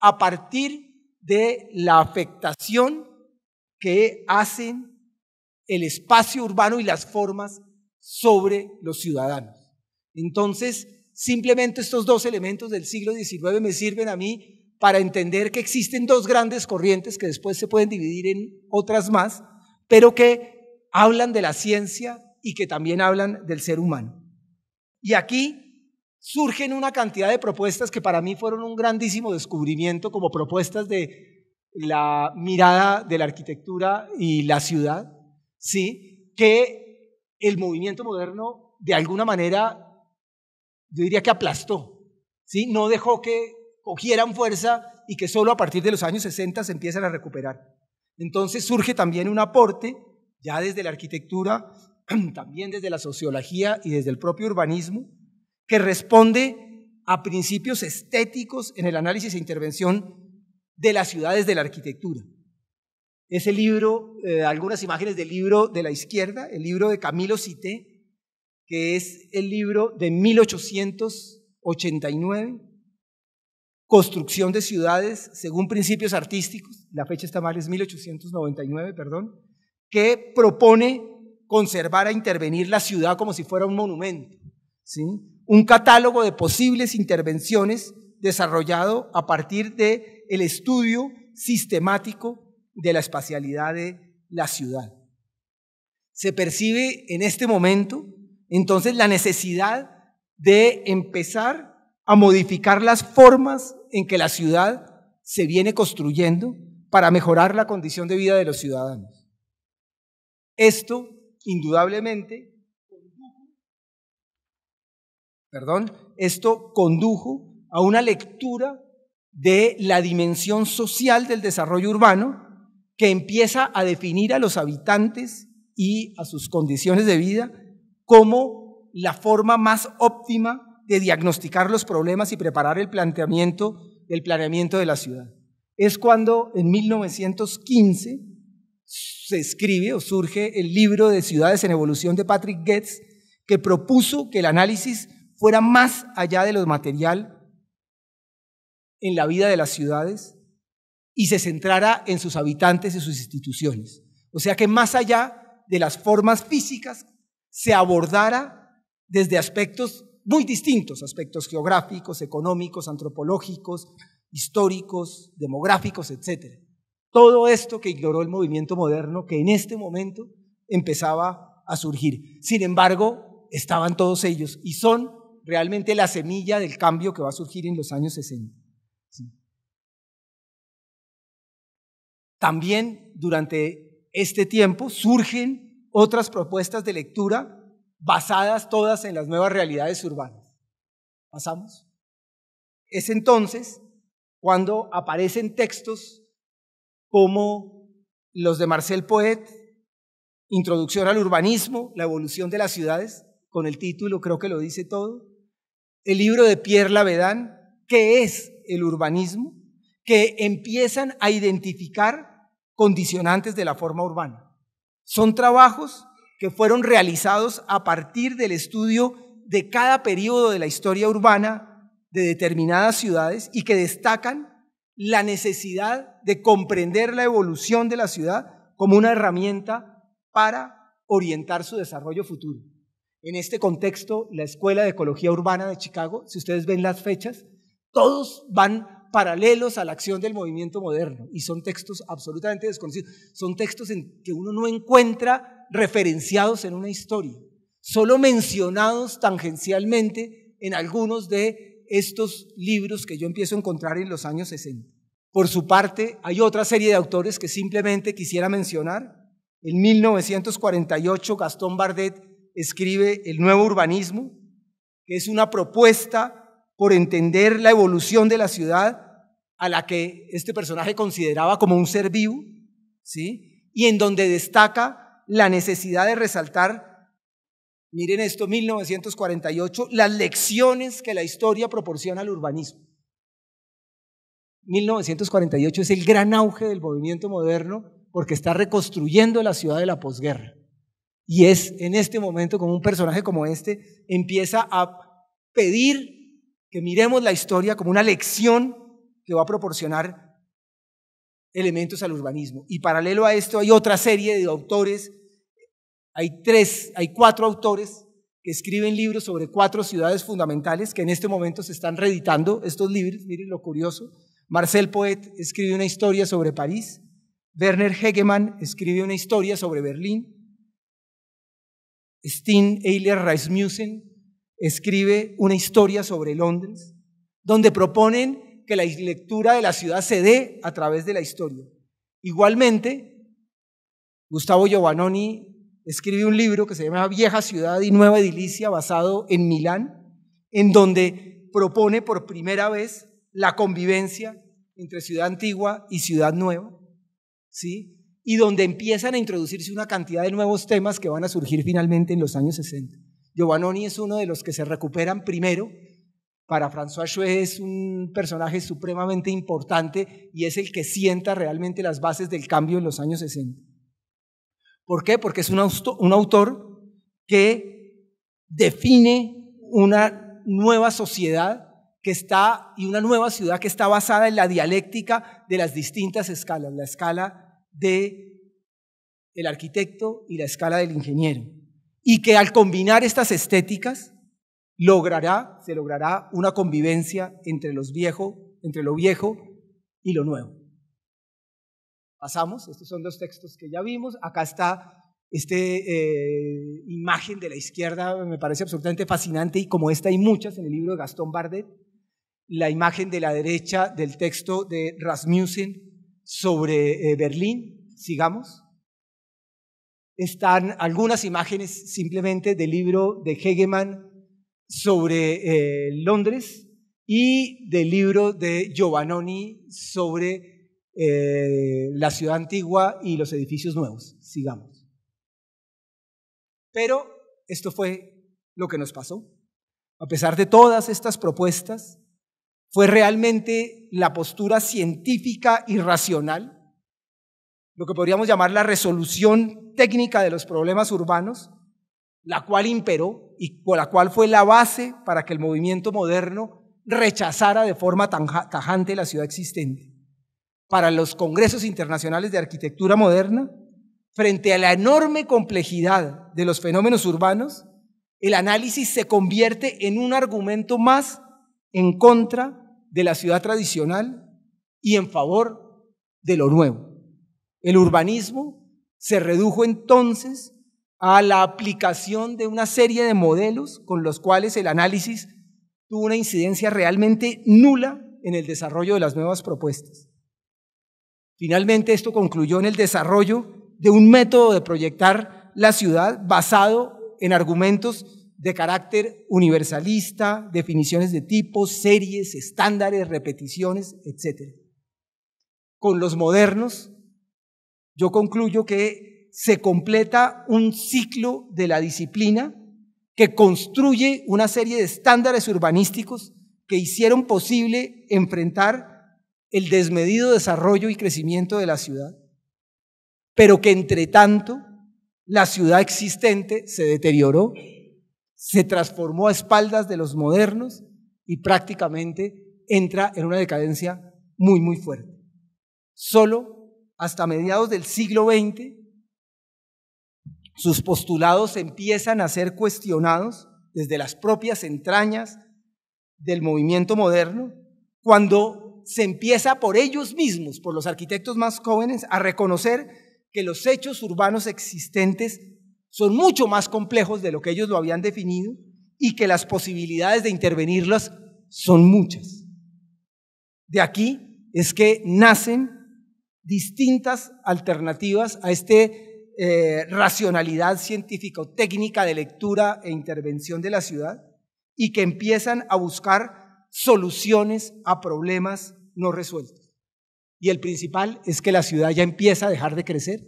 a partir de la afectación que hacen el espacio urbano y las formas sobre los ciudadanos. Entonces, simplemente estos dos elementos del siglo XIX me sirven a mí para entender que existen dos grandes corrientes que después se pueden dividir en otras más, pero que hablan de la ciencia y que también hablan del ser humano. Y aquí surgen una cantidad de propuestas que para mí fueron un grandísimo descubrimiento como propuestas de la mirada de la arquitectura y la ciudad, ¿sí? que el movimiento moderno de alguna manera yo diría que aplastó, ¿sí? no dejó que cogieran fuerza y que solo a partir de los años 60 se empiezan a recuperar. Entonces surge también un aporte ya desde la arquitectura también desde la sociología y desde el propio urbanismo, que responde a principios estéticos en el análisis e intervención de las ciudades de la arquitectura. Es el libro, eh, algunas imágenes del libro de la izquierda, el libro de Camilo Cité, que es el libro de 1889, Construcción de ciudades según principios artísticos, la fecha está mal, es 1899, perdón, que propone conservar e intervenir la ciudad como si fuera un monumento. ¿sí? Un catálogo de posibles intervenciones desarrollado a partir de el estudio sistemático de la espacialidad de la ciudad. Se percibe en este momento entonces la necesidad de empezar a modificar las formas en que la ciudad se viene construyendo para mejorar la condición de vida de los ciudadanos. Esto indudablemente perdón, esto condujo a una lectura de la dimensión social del desarrollo urbano que empieza a definir a los habitantes y a sus condiciones de vida como la forma más óptima de diagnosticar los problemas y preparar el planteamiento, el planeamiento de la ciudad. Es cuando en 1915 se escribe o surge el libro de Ciudades en Evolución de Patrick Goetz, que propuso que el análisis fuera más allá de lo material en la vida de las ciudades y se centrara en sus habitantes y sus instituciones. O sea que más allá de las formas físicas, se abordara desde aspectos muy distintos, aspectos geográficos, económicos, antropológicos, históricos, demográficos, etc. Todo esto que ignoró el movimiento moderno que en este momento empezaba a surgir. Sin embargo, estaban todos ellos y son realmente la semilla del cambio que va a surgir en los años 60. También durante este tiempo surgen otras propuestas de lectura basadas todas en las nuevas realidades urbanas. ¿Pasamos? Es entonces cuando aparecen textos como los de Marcel Poet, Introducción al Urbanismo, la evolución de las ciudades, con el título creo que lo dice todo, el libro de Pierre Lavedan, ¿qué es el urbanismo? Que empiezan a identificar condicionantes de la forma urbana. Son trabajos que fueron realizados a partir del estudio de cada periodo de la historia urbana de determinadas ciudades y que destacan la necesidad de comprender la evolución de la ciudad como una herramienta para orientar su desarrollo futuro. En este contexto, la Escuela de Ecología Urbana de Chicago, si ustedes ven las fechas, todos van paralelos a la acción del movimiento moderno y son textos absolutamente desconocidos. Son textos en que uno no encuentra referenciados en una historia, solo mencionados tangencialmente en algunos de estos libros que yo empiezo a encontrar en los años 60. Por su parte, hay otra serie de autores que simplemente quisiera mencionar. En 1948, Gastón Bardet escribe El Nuevo Urbanismo, que es una propuesta por entender la evolución de la ciudad a la que este personaje consideraba como un ser vivo, ¿sí? y en donde destaca la necesidad de resaltar Miren esto, 1948, las lecciones que la historia proporciona al urbanismo. 1948 es el gran auge del movimiento moderno porque está reconstruyendo la ciudad de la posguerra. Y es en este momento como un personaje como este empieza a pedir que miremos la historia como una lección que va a proporcionar elementos al urbanismo. Y paralelo a esto hay otra serie de autores hay tres, hay cuatro autores que escriben libros sobre cuatro ciudades fundamentales que en este momento se están reeditando estos libros. Miren lo curioso. Marcel Poet escribe una historia sobre París. Werner Hegemann escribe una historia sobre Berlín. Steen Eiler Rasmussen escribe una historia sobre Londres, donde proponen que la lectura de la ciudad se dé a través de la historia. Igualmente, Gustavo Giovannoni escribió un libro que se llama Vieja Ciudad y Nueva Edilicia, basado en Milán, en donde propone por primera vez la convivencia entre ciudad antigua y ciudad nueva, ¿sí? Y donde empiezan a introducirse una cantidad de nuevos temas que van a surgir finalmente en los años 60. Giovannoni es uno de los que se recuperan primero. Para François Chouet es un personaje supremamente importante y es el que sienta realmente las bases del cambio en los años 60. ¿Por qué? Porque es un, autor que define una nueva sociedad que está y una nueva ciudad que está basada en la dialéctica de las distintas escalas, la escala de el arquitecto y la escala del ingeniero, y que al combinar estas estéticas logrará se logrará una convivencia entre los viejos entre lo viejo y lo nuevo. Pasamos, estos son los textos que ya vimos. Acá está esta eh, imagen de la izquierda, me parece absolutamente fascinante y como esta hay muchas en el libro de Gastón Bardet. La imagen de la derecha del texto de Rasmussen sobre eh, Berlín. Sigamos. Están algunas imágenes simplemente del libro de Hegemann sobre eh, Londres y del libro de Giovannoni sobre eh, la ciudad antigua y los edificios nuevos. Sigamos. Pero esto fue lo que nos pasó. A pesar de todas estas propuestas, fue realmente la postura científica y racional, lo que podríamos llamar la resolución técnica de los problemas urbanos, la cual imperó y por la cual fue la base para que el movimiento moderno rechazara de forma tajante la ciudad existente para los congresos internacionales de arquitectura moderna, frente a la enorme complejidad de los fenómenos urbanos, el análisis se convierte en un argumento más en contra de la ciudad tradicional y en favor de lo nuevo. El urbanismo se redujo entonces a la aplicación de una serie de modelos con los cuales el análisis tuvo una incidencia realmente nula en el desarrollo de las nuevas propuestas. Finalmente, esto concluyó en el desarrollo de un método de proyectar la ciudad basado en argumentos de carácter universalista, definiciones de tipos, series, estándares, repeticiones, etc. Con los modernos, yo concluyo que se completa un ciclo de la disciplina que construye una serie de estándares urbanísticos que hicieron posible enfrentar el desmedido desarrollo y crecimiento de la ciudad, pero que entre tanto la ciudad existente se deterioró, se transformó a espaldas de los modernos y prácticamente entra en una decadencia muy, muy fuerte. Solo hasta mediados del siglo XX sus postulados empiezan a ser cuestionados desde las propias entrañas del movimiento moderno, cuando se empieza por ellos mismos, por los arquitectos más jóvenes, a reconocer que los hechos urbanos existentes son mucho más complejos de lo que ellos lo habían definido y que las posibilidades de intervenirlas son muchas. De aquí es que nacen distintas alternativas a esta eh, racionalidad científico-técnica de lectura e intervención de la ciudad y que empiezan a buscar soluciones a problemas no resueltos. Y el principal es que la ciudad ya empieza a dejar de crecer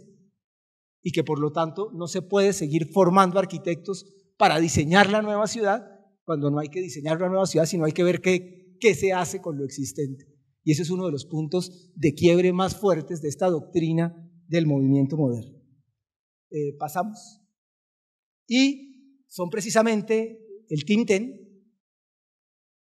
y que por lo tanto no se puede seguir formando arquitectos para diseñar la nueva ciudad cuando no hay que diseñar la nueva ciudad, sino hay que ver qué, se hace con lo existente. Y ese es uno de los puntos de quiebre más fuertes de esta doctrina del movimiento moderno. Eh, pasamos. Y son precisamente el Tinten,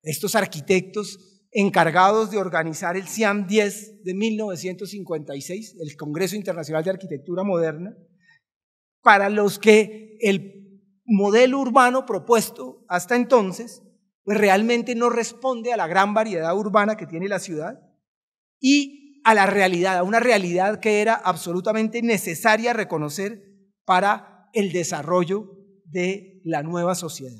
estos arquitectos encargados de organizar el CIAM 10 de 1956, el Congreso Internacional de Arquitectura Moderna, para los que el modelo urbano propuesto hasta entonces pues realmente no responde a la gran variedad urbana que tiene la ciudad y a la realidad, a una realidad que era absolutamente necesaria reconocer para el desarrollo de la nueva sociedad.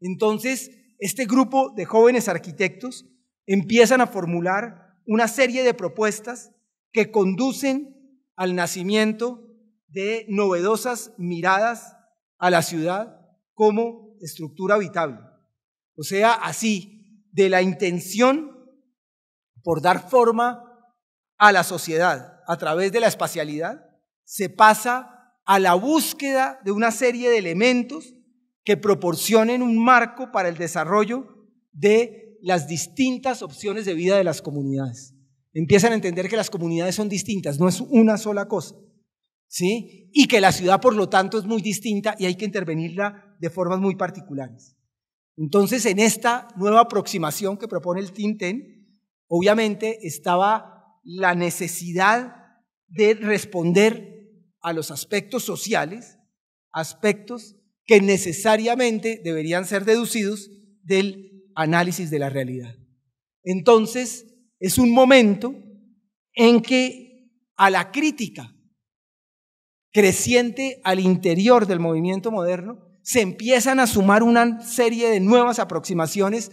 Entonces, este grupo de jóvenes arquitectos empiezan a formular una serie de propuestas que conducen al nacimiento de novedosas miradas a la ciudad como estructura habitable. O sea, así, de la intención por dar forma a la sociedad a través de la espacialidad, se pasa a la búsqueda de una serie de elementos que proporcionen un marco para el desarrollo de las distintas opciones de vida de las comunidades. Empiezan a entender que las comunidades son distintas, no es una sola cosa. ¿Sí? Y que la ciudad, por lo tanto, es muy distinta y hay que intervenirla de formas muy particulares. Entonces, en esta nueva aproximación que propone el Tinten, obviamente estaba la necesidad de responder a los aspectos sociales, aspectos que necesariamente deberían ser deducidos del análisis de la realidad. Entonces, es un momento en que a la crítica creciente al interior del movimiento moderno se empiezan a sumar una serie de nuevas aproximaciones,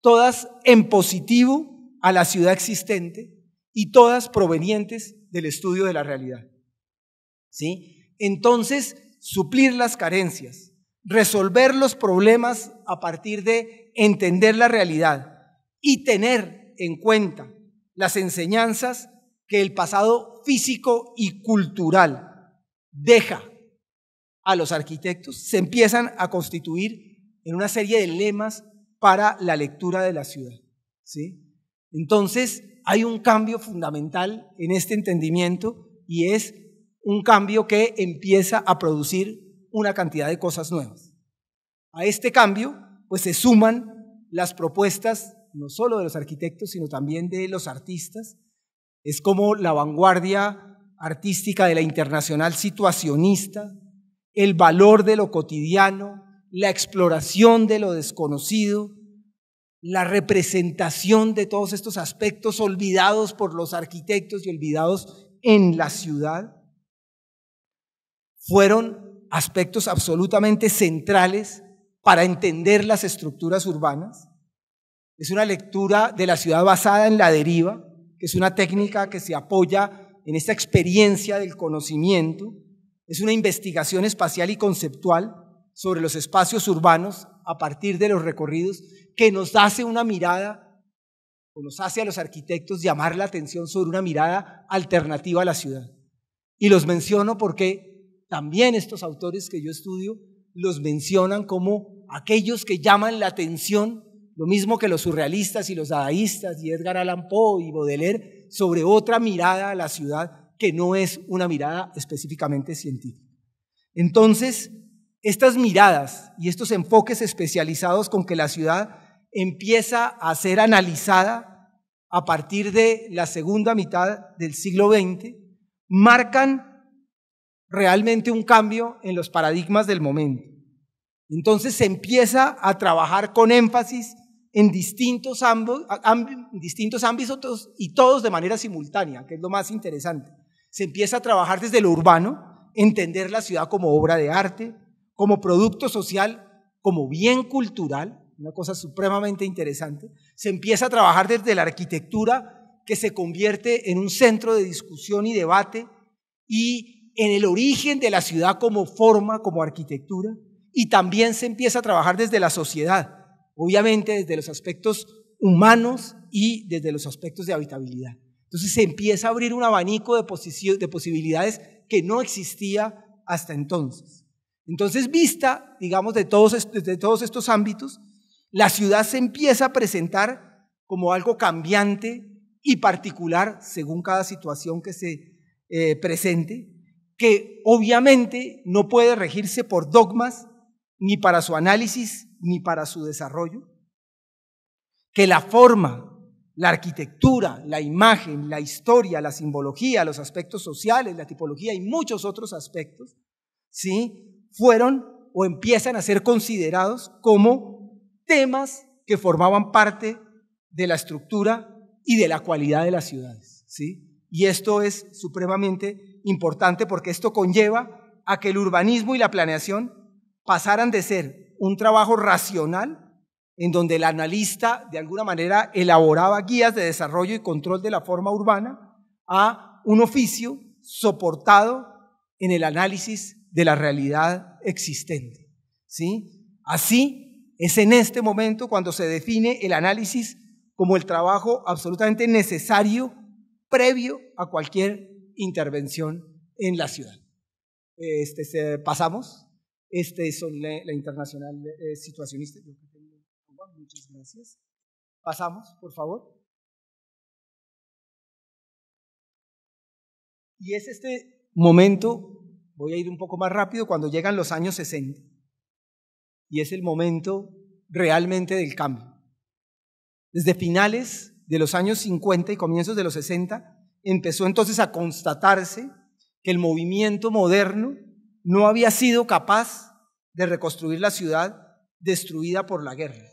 todas en positivo a la ciudad existente y todas provenientes del estudio de la realidad. ¿Sí? Entonces, suplir las carencias, resolver los problemas a partir de entender la realidad y tener en cuenta las enseñanzas que el pasado físico y cultural deja a los arquitectos, se empiezan a constituir en una serie de lemas para la lectura de la ciudad. ¿sí? Entonces, hay un cambio fundamental en este entendimiento y es un cambio que empieza a producir una cantidad de cosas nuevas. A este cambio, pues se suman las propuestas no solo de los arquitectos, sino también de los artistas. Es como la vanguardia artística de la internacional situacionista, el valor de lo cotidiano, la exploración de lo desconocido, la representación de todos estos aspectos olvidados por los arquitectos y olvidados en la ciudad fueron aspectos absolutamente centrales para entender las estructuras urbanas. Es una lectura de la ciudad basada en la deriva, que es una técnica que se apoya en esta experiencia del conocimiento. Es una investigación espacial y conceptual sobre los espacios urbanos a partir de los recorridos que nos hace una mirada o nos hace a los arquitectos llamar la atención sobre una mirada alternativa a la ciudad. Y los menciono porque también estos autores que yo estudio los mencionan como aquellos que llaman la atención, lo mismo que los surrealistas y los dadaístas y Edgar Allan Poe y Baudelaire, sobre otra mirada a la ciudad que no es una mirada específicamente científica. Entonces, estas miradas y estos enfoques especializados con que la ciudad empieza a ser analizada a partir de la segunda mitad del siglo XX marcan realmente un cambio en los paradigmas del momento. Entonces se empieza a trabajar con énfasis en distintos, ámbitos y todos de manera simultánea, que es lo más interesante. Se empieza a trabajar desde lo urbano, entender la ciudad como obra de arte, como producto social, como bien cultural, una cosa supremamente interesante. Se empieza a trabajar desde la arquitectura, que se convierte en un centro de discusión y debate y en el origen de la ciudad como forma, como arquitectura, y también se empieza a trabajar desde la sociedad, obviamente desde los aspectos humanos y desde los aspectos de habitabilidad. Entonces se empieza a abrir un abanico de, de posibilidades que no existía hasta entonces. Entonces, vista, digamos, de todos, de todos estos ámbitos, la ciudad se empieza a presentar como algo cambiante y particular según cada situación que se eh, presente, que obviamente no puede regirse por dogmas, ni para su análisis, ni para su desarrollo. Que la forma, la arquitectura, la imagen, la historia, la simbología, los aspectos sociales, la tipología y muchos otros aspectos, ¿sí? fueron o empiezan a ser considerados como temas que formaban parte de la estructura y de la cualidad de las ciudades. ¿sí? Y esto es supremamente importante porque esto conlleva a que el urbanismo y la planeación pasaran de ser un trabajo racional, en donde el analista de alguna manera elaboraba guías de desarrollo y control de la forma urbana, a un oficio soportado en el análisis de la realidad existente. ¿sí? Así es en este momento cuando se define el análisis como el trabajo absolutamente necesario previo a cualquier intervención en la ciudad. Este, pasamos. Este es la, internacional eh, situacionista. Muchas gracias. Pasamos, por favor. Y es este momento, voy a ir un poco más rápido, cuando llegan los años 60. Y es el momento realmente del cambio. Desde finales de los años 50 y comienzos de los 60, empezó entonces a constatarse que el movimiento moderno no había sido capaz de reconstruir la ciudad destruida por la guerra.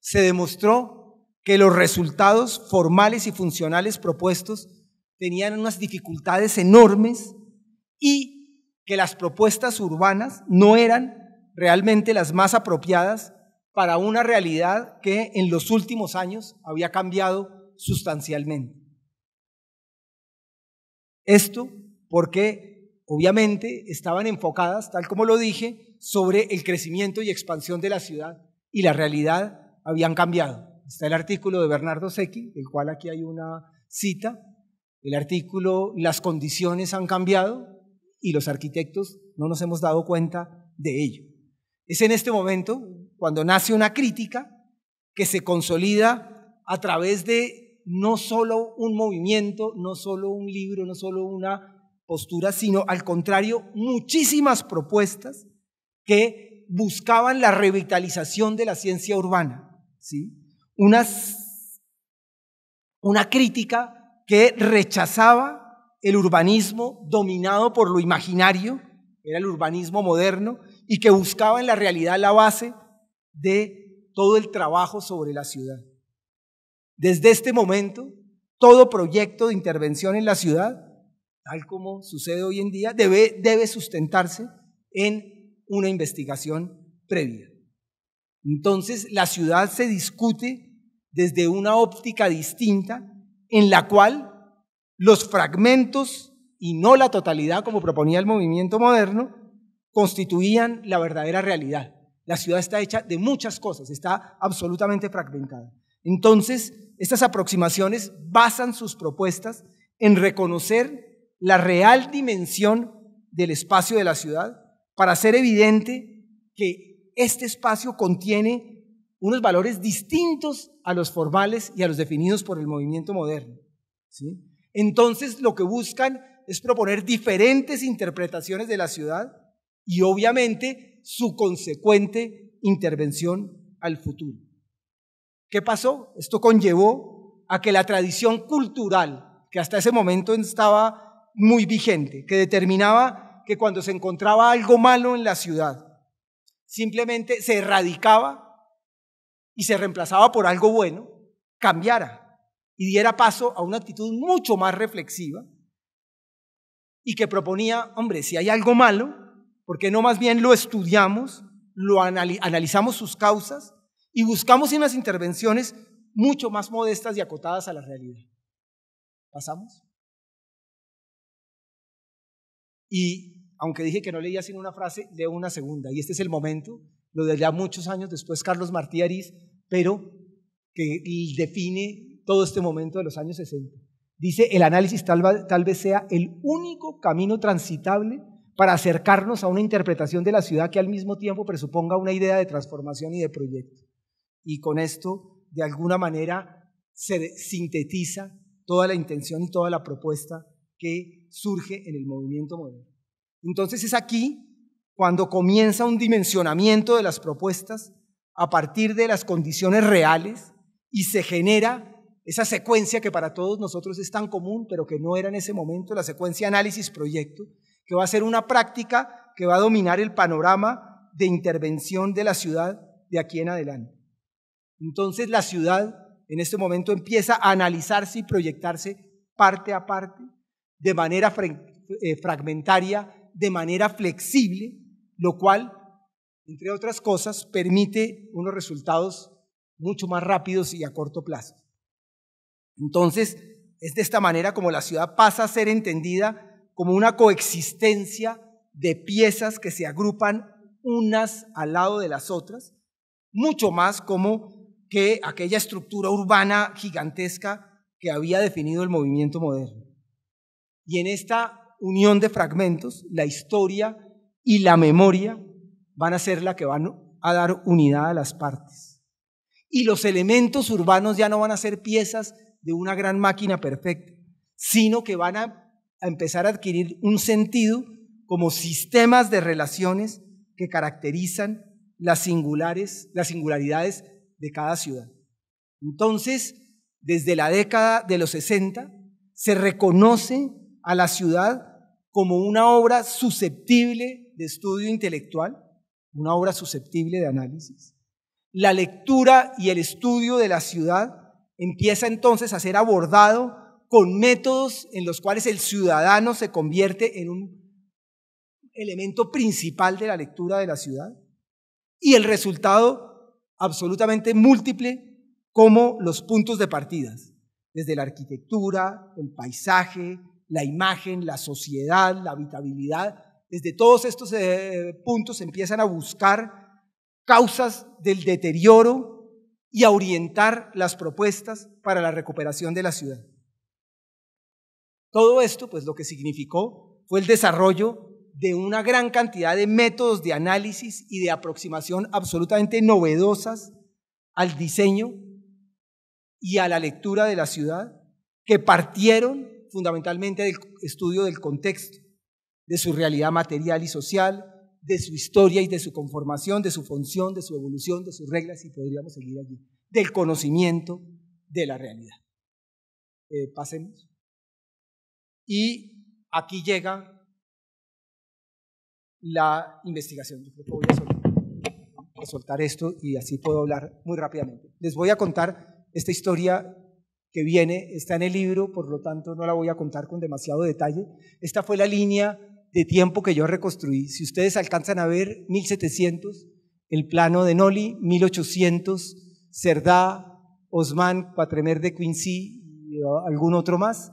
Se demostró que los resultados formales y funcionales propuestos tenían unas dificultades enormes y que las propuestas urbanas no eran realmente las más apropiadas para una realidad que en los últimos años había cambiado sustancialmente. Esto porque obviamente estaban enfocadas, tal como lo dije, sobre el crecimiento y expansión de la ciudad y la realidad habían cambiado. Está el artículo de Bernardo Secchi, del cual aquí hay una cita. El artículo Las condiciones han cambiado y los arquitectos no nos hemos dado cuenta de ello. Es en este momento, cuando nace una crítica que se consolida a través de no solo un movimiento, no solo un libro, no solo una postura, sino al contrario, muchísimas propuestas que buscaban la revitalización de la ciencia urbana. una crítica que rechazaba el urbanismo dominado por lo imaginario, era el urbanismo moderno, y que buscaba en la realidad la base de todo el trabajo sobre la ciudad. Desde este momento, todo proyecto de intervención en la ciudad, tal como sucede hoy en día, debe, sustentarse en una investigación previa. Entonces, la ciudad se discute desde una óptica distinta en la cual los fragmentos y no la totalidad, como proponía el movimiento moderno, constituían la verdadera realidad. La ciudad está hecha de muchas cosas, está absolutamente fragmentada. Entonces, estas aproximaciones basan sus propuestas en reconocer la real dimensión del espacio de la ciudad para hacer evidente que este espacio contiene unos valores distintos a los formales y a los definidos por el movimiento moderno. Entonces, lo que buscan es proponer diferentes interpretaciones de la ciudad y obviamente su consecuente intervención al futuro. ¿Qué pasó? Esto conllevó a que la tradición cultural, que hasta ese momento estaba muy vigente, que determinaba que cuando se encontraba algo malo en la ciudad, simplemente se erradicaba y se reemplazaba por algo bueno, cambiara y diera paso a una actitud mucho más reflexiva y que proponía, hombre, si hay algo malo, porque no más bien lo estudiamos, lo analizamos sus causas y buscamos unas intervenciones mucho más modestas y acotadas a la realidad? ¿Pasamos? Y aunque dije que no leía sino una frase, leo una segunda. Y este es el momento, lo de ya muchos años después, Carlos Martí pero que define todo este momento de los años 60. Dice, el análisis tal vez sea el único camino transitable para acercarnos a una interpretación de la ciudad que al mismo tiempo presuponga una idea de transformación y de proyecto. Y con esto, de alguna manera, se sintetiza toda la intención y toda la propuesta que surge en el movimiento moderno. Entonces es aquí cuando comienza un dimensionamiento de las propuestas a partir de las condiciones reales y se genera esa secuencia que para todos nosotros es tan común, pero que no era en ese momento, la secuencia análisis-proyecto, que va a ser una práctica que va a dominar el panorama de intervención de la ciudad de aquí en adelante. Entonces la ciudad en este momento empieza a analizarse y proyectarse parte a parte, de manera eh, fragmentaria, de manera flexible, lo cual, entre otras cosas, permite unos resultados mucho más rápidos y a corto plazo. Entonces, es de esta manera como la ciudad pasa a ser entendida como una coexistencia de piezas que se agrupan unas al lado de las otras, mucho más como que aquella estructura urbana gigantesca que había definido el movimiento moderno. Y en esta unión de fragmentos, la historia y la memoria van a ser la que van a dar unidad a las partes. Y los elementos urbanos ya no van a ser piezas de una gran máquina perfecta, sino que van a a empezar a adquirir un sentido como sistemas de relaciones que caracterizan las, singulares, las singularidades de cada ciudad. Entonces, desde la década de los 60, se reconoce a la ciudad como una obra susceptible de estudio intelectual, una obra susceptible de análisis. La lectura y el estudio de la ciudad empieza entonces a ser abordado con métodos en los cuales el ciudadano se convierte en un elemento principal de la lectura de la ciudad y el resultado absolutamente múltiple como los puntos de partidas, desde la arquitectura, el paisaje, la imagen, la sociedad, la habitabilidad, desde todos estos eh, puntos empiezan a buscar causas del deterioro y a orientar las propuestas para la recuperación de la ciudad. Todo esto, pues lo que significó fue el desarrollo de una gran cantidad de métodos de análisis y de aproximación absolutamente novedosas al diseño y a la lectura de la ciudad, que partieron fundamentalmente del estudio del contexto, de su realidad material y social, de su historia y de su conformación, de su función, de su evolución, de sus reglas, y podríamos seguir allí, del conocimiento de la realidad. Eh, pasemos. Y aquí llega la investigación. voy a soltar, esto y así puedo hablar muy rápidamente. Les voy a contar esta historia que viene, está en el libro, por lo tanto no la voy a contar con demasiado detalle. Esta fue la línea de tiempo que yo reconstruí. Si ustedes alcanzan a ver, 1700, el plano de Noli, 1800, Cerdá, Osman, Patremer de Quincy y uh, algún otro más.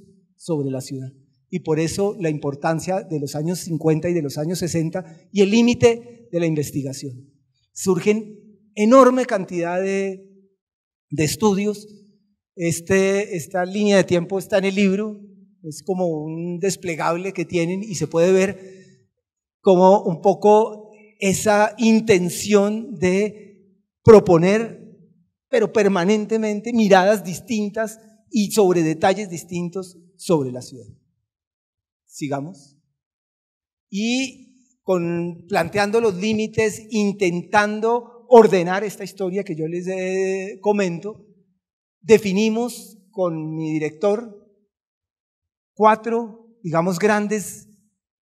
sobre la ciudad. Y por eso la importancia de los años 50 y de los años 60 y el límite de la investigación. Surgen enorme cantidad de, estudios. Este, esta línea de tiempo está en el libro, es como un desplegable que tienen y se puede ver como un poco esa intención de proponer, pero permanentemente, miradas distintas y sobre detalles distintos sobre la ciudad. Sigamos. Y con, planteando los límites, intentando ordenar esta historia que yo les eh, comento, definimos con mi director cuatro, digamos, grandes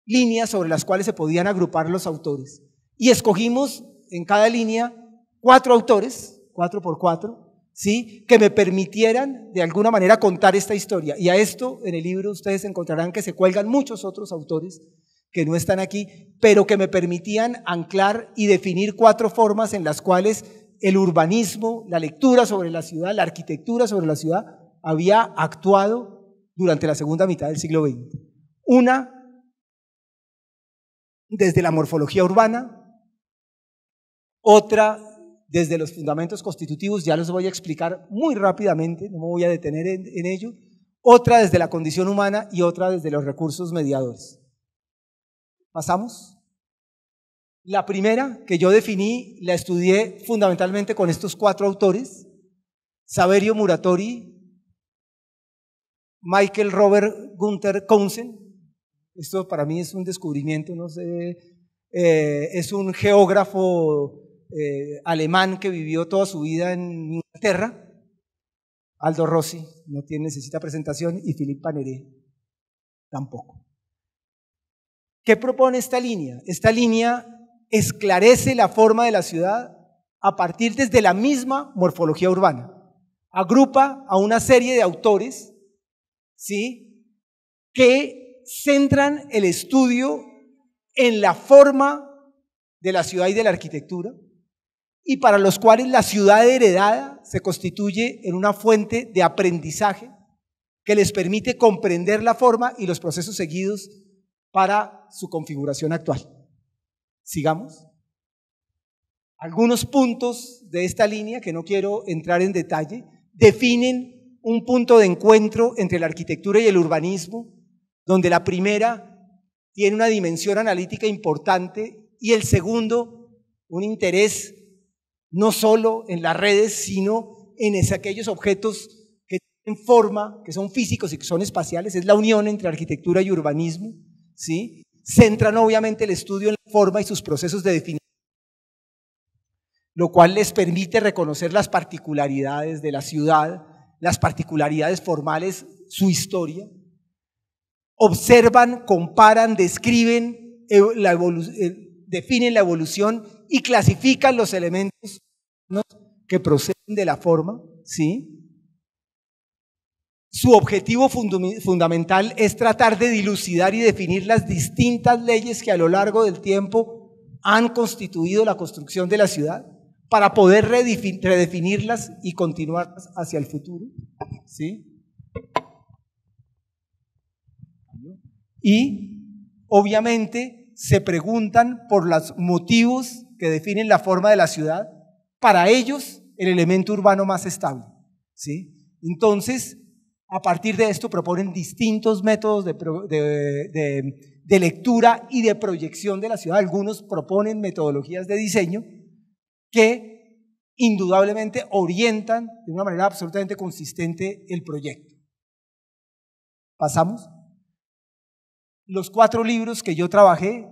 líneas sobre las cuales se podían agrupar los autores. Y escogimos en cada línea cuatro autores, cuatro por cuatro, ¿sí? que me permitieran de alguna manera contar esta historia. Y a esto en el libro ustedes encontrarán que se cuelgan muchos otros autores que no están aquí, pero que me permitían anclar y definir cuatro formas en las cuales el urbanismo, la lectura sobre la ciudad, la arquitectura sobre la ciudad, había actuado durante la segunda mitad del siglo XX. Una, desde la morfología urbana, otra desde los fundamentos constitutivos, ya los voy a explicar muy rápidamente, no me voy a detener en, ello, otra desde la condición humana y otra desde los recursos mediadores. ¿Pasamos? La primera que yo definí, la estudié fundamentalmente con estos cuatro autores, Saverio Muratori, Michael Robert Gunther Counsen, esto para mí es un descubrimiento, no sé, eh, es un geógrafo eh, alemán que vivió toda su vida en Inglaterra, Aldo Rossi, no tiene, necesita presentación, y Philippe Paneré tampoco. ¿Qué propone esta línea? Esta línea esclarece la forma de la ciudad a partir desde la misma morfología urbana. Agrupa a una serie de autores ¿sí? que centran el estudio en la forma de la ciudad y de la arquitectura, y para los cuales la ciudad heredada se constituye en una fuente de aprendizaje que les permite comprender la forma y los procesos seguidos para su configuración actual. Sigamos. Algunos puntos de esta línea, que no quiero entrar en detalle, definen un punto de encuentro entre la arquitectura y el urbanismo, donde la primera tiene una dimensión analítica importante y el segundo un interés no solo en las redes, sino en aquellos objetos que tienen forma, que son físicos y que son espaciales, es la unión entre arquitectura y urbanismo, ¿sí? Centran obviamente el estudio en la forma y sus procesos de definición, lo cual les permite reconocer las particularidades de la ciudad, las particularidades formales, su historia. Observan, comparan, describen eh, la evolución eh, definen la evolución y clasifican los elementos que proceden de la forma, ¿sí? Su objetivo fundamental es tratar de dilucidar y definir las distintas leyes que a lo largo del tiempo han constituido la construcción de la ciudad para poder redefinirlas y continuarlas hacia el futuro. ¿sí? Y obviamente se preguntan por los motivos que definen la forma de la ciudad, para ellos el elemento urbano más estable. ¿sí? Entonces, a partir de esto proponen distintos métodos de, de, lectura y de proyección de la ciudad. Algunos proponen metodologías de diseño que indudablemente orientan de una manera absolutamente consistente el proyecto. ¿Pasamos? los cuatro libros que yo trabajé,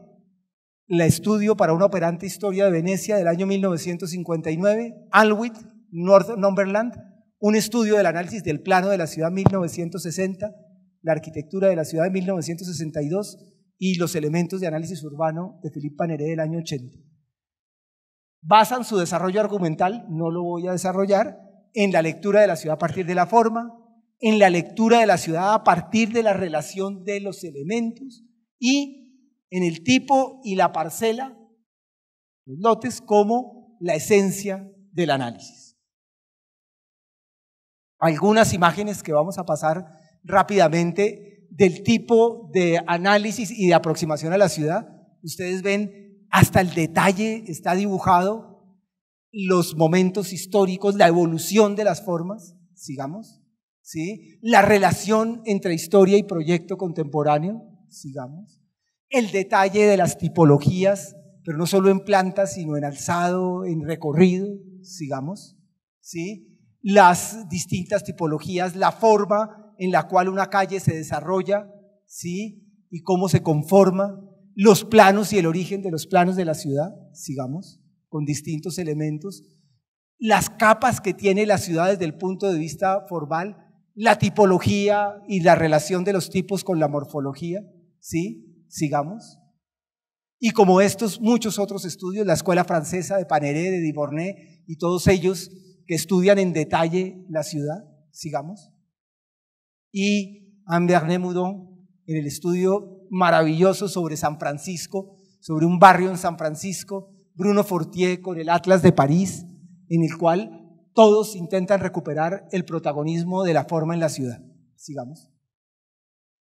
la estudio para una operante historia de Venecia del año 1959, Alwit, Northumberland, un estudio del análisis del plano de la ciudad 1960, la arquitectura de la ciudad de 1962 y los elementos de análisis urbano de Philippe Paneré del año 80. Basan su desarrollo argumental, no lo voy a desarrollar, en la lectura de la ciudad a partir de la forma, en la lectura de la ciudad a partir de la relación de los elementos y en el tipo y la parcela, los lotes, como la esencia del análisis. Algunas imágenes que vamos a pasar rápidamente del tipo de análisis y de aproximación a la ciudad. Ustedes ven hasta el detalle, está dibujado los momentos históricos, la evolución de las formas, sigamos ¿sí? La relación entre historia y proyecto contemporáneo, sigamos. El detalle de las tipologías, pero no solo en plantas, sino en alzado, en recorrido, sigamos. ¿Sí? Las distintas tipologías, la forma en la cual una calle se desarrolla, ¿sí? Y cómo se conforma, los planos y el origen de los planos de la ciudad, sigamos, con distintos elementos, las capas que tiene la ciudad desde el punto de vista formal, la tipología y la relación de los tipos con la morfología. ¿Sí? Sigamos. Y como estos muchos otros estudios, la Escuela Francesa de Paneré, de Diborné y todos ellos que estudian en detalle la ciudad, sigamos. Y Amberné Moudon, en el estudio maravilloso sobre San Francisco, sobre un barrio en San Francisco, Bruno Fortier con el Atlas de París, en el cual todos intentan recuperar el protagonismo de la forma en la ciudad. Sigamos.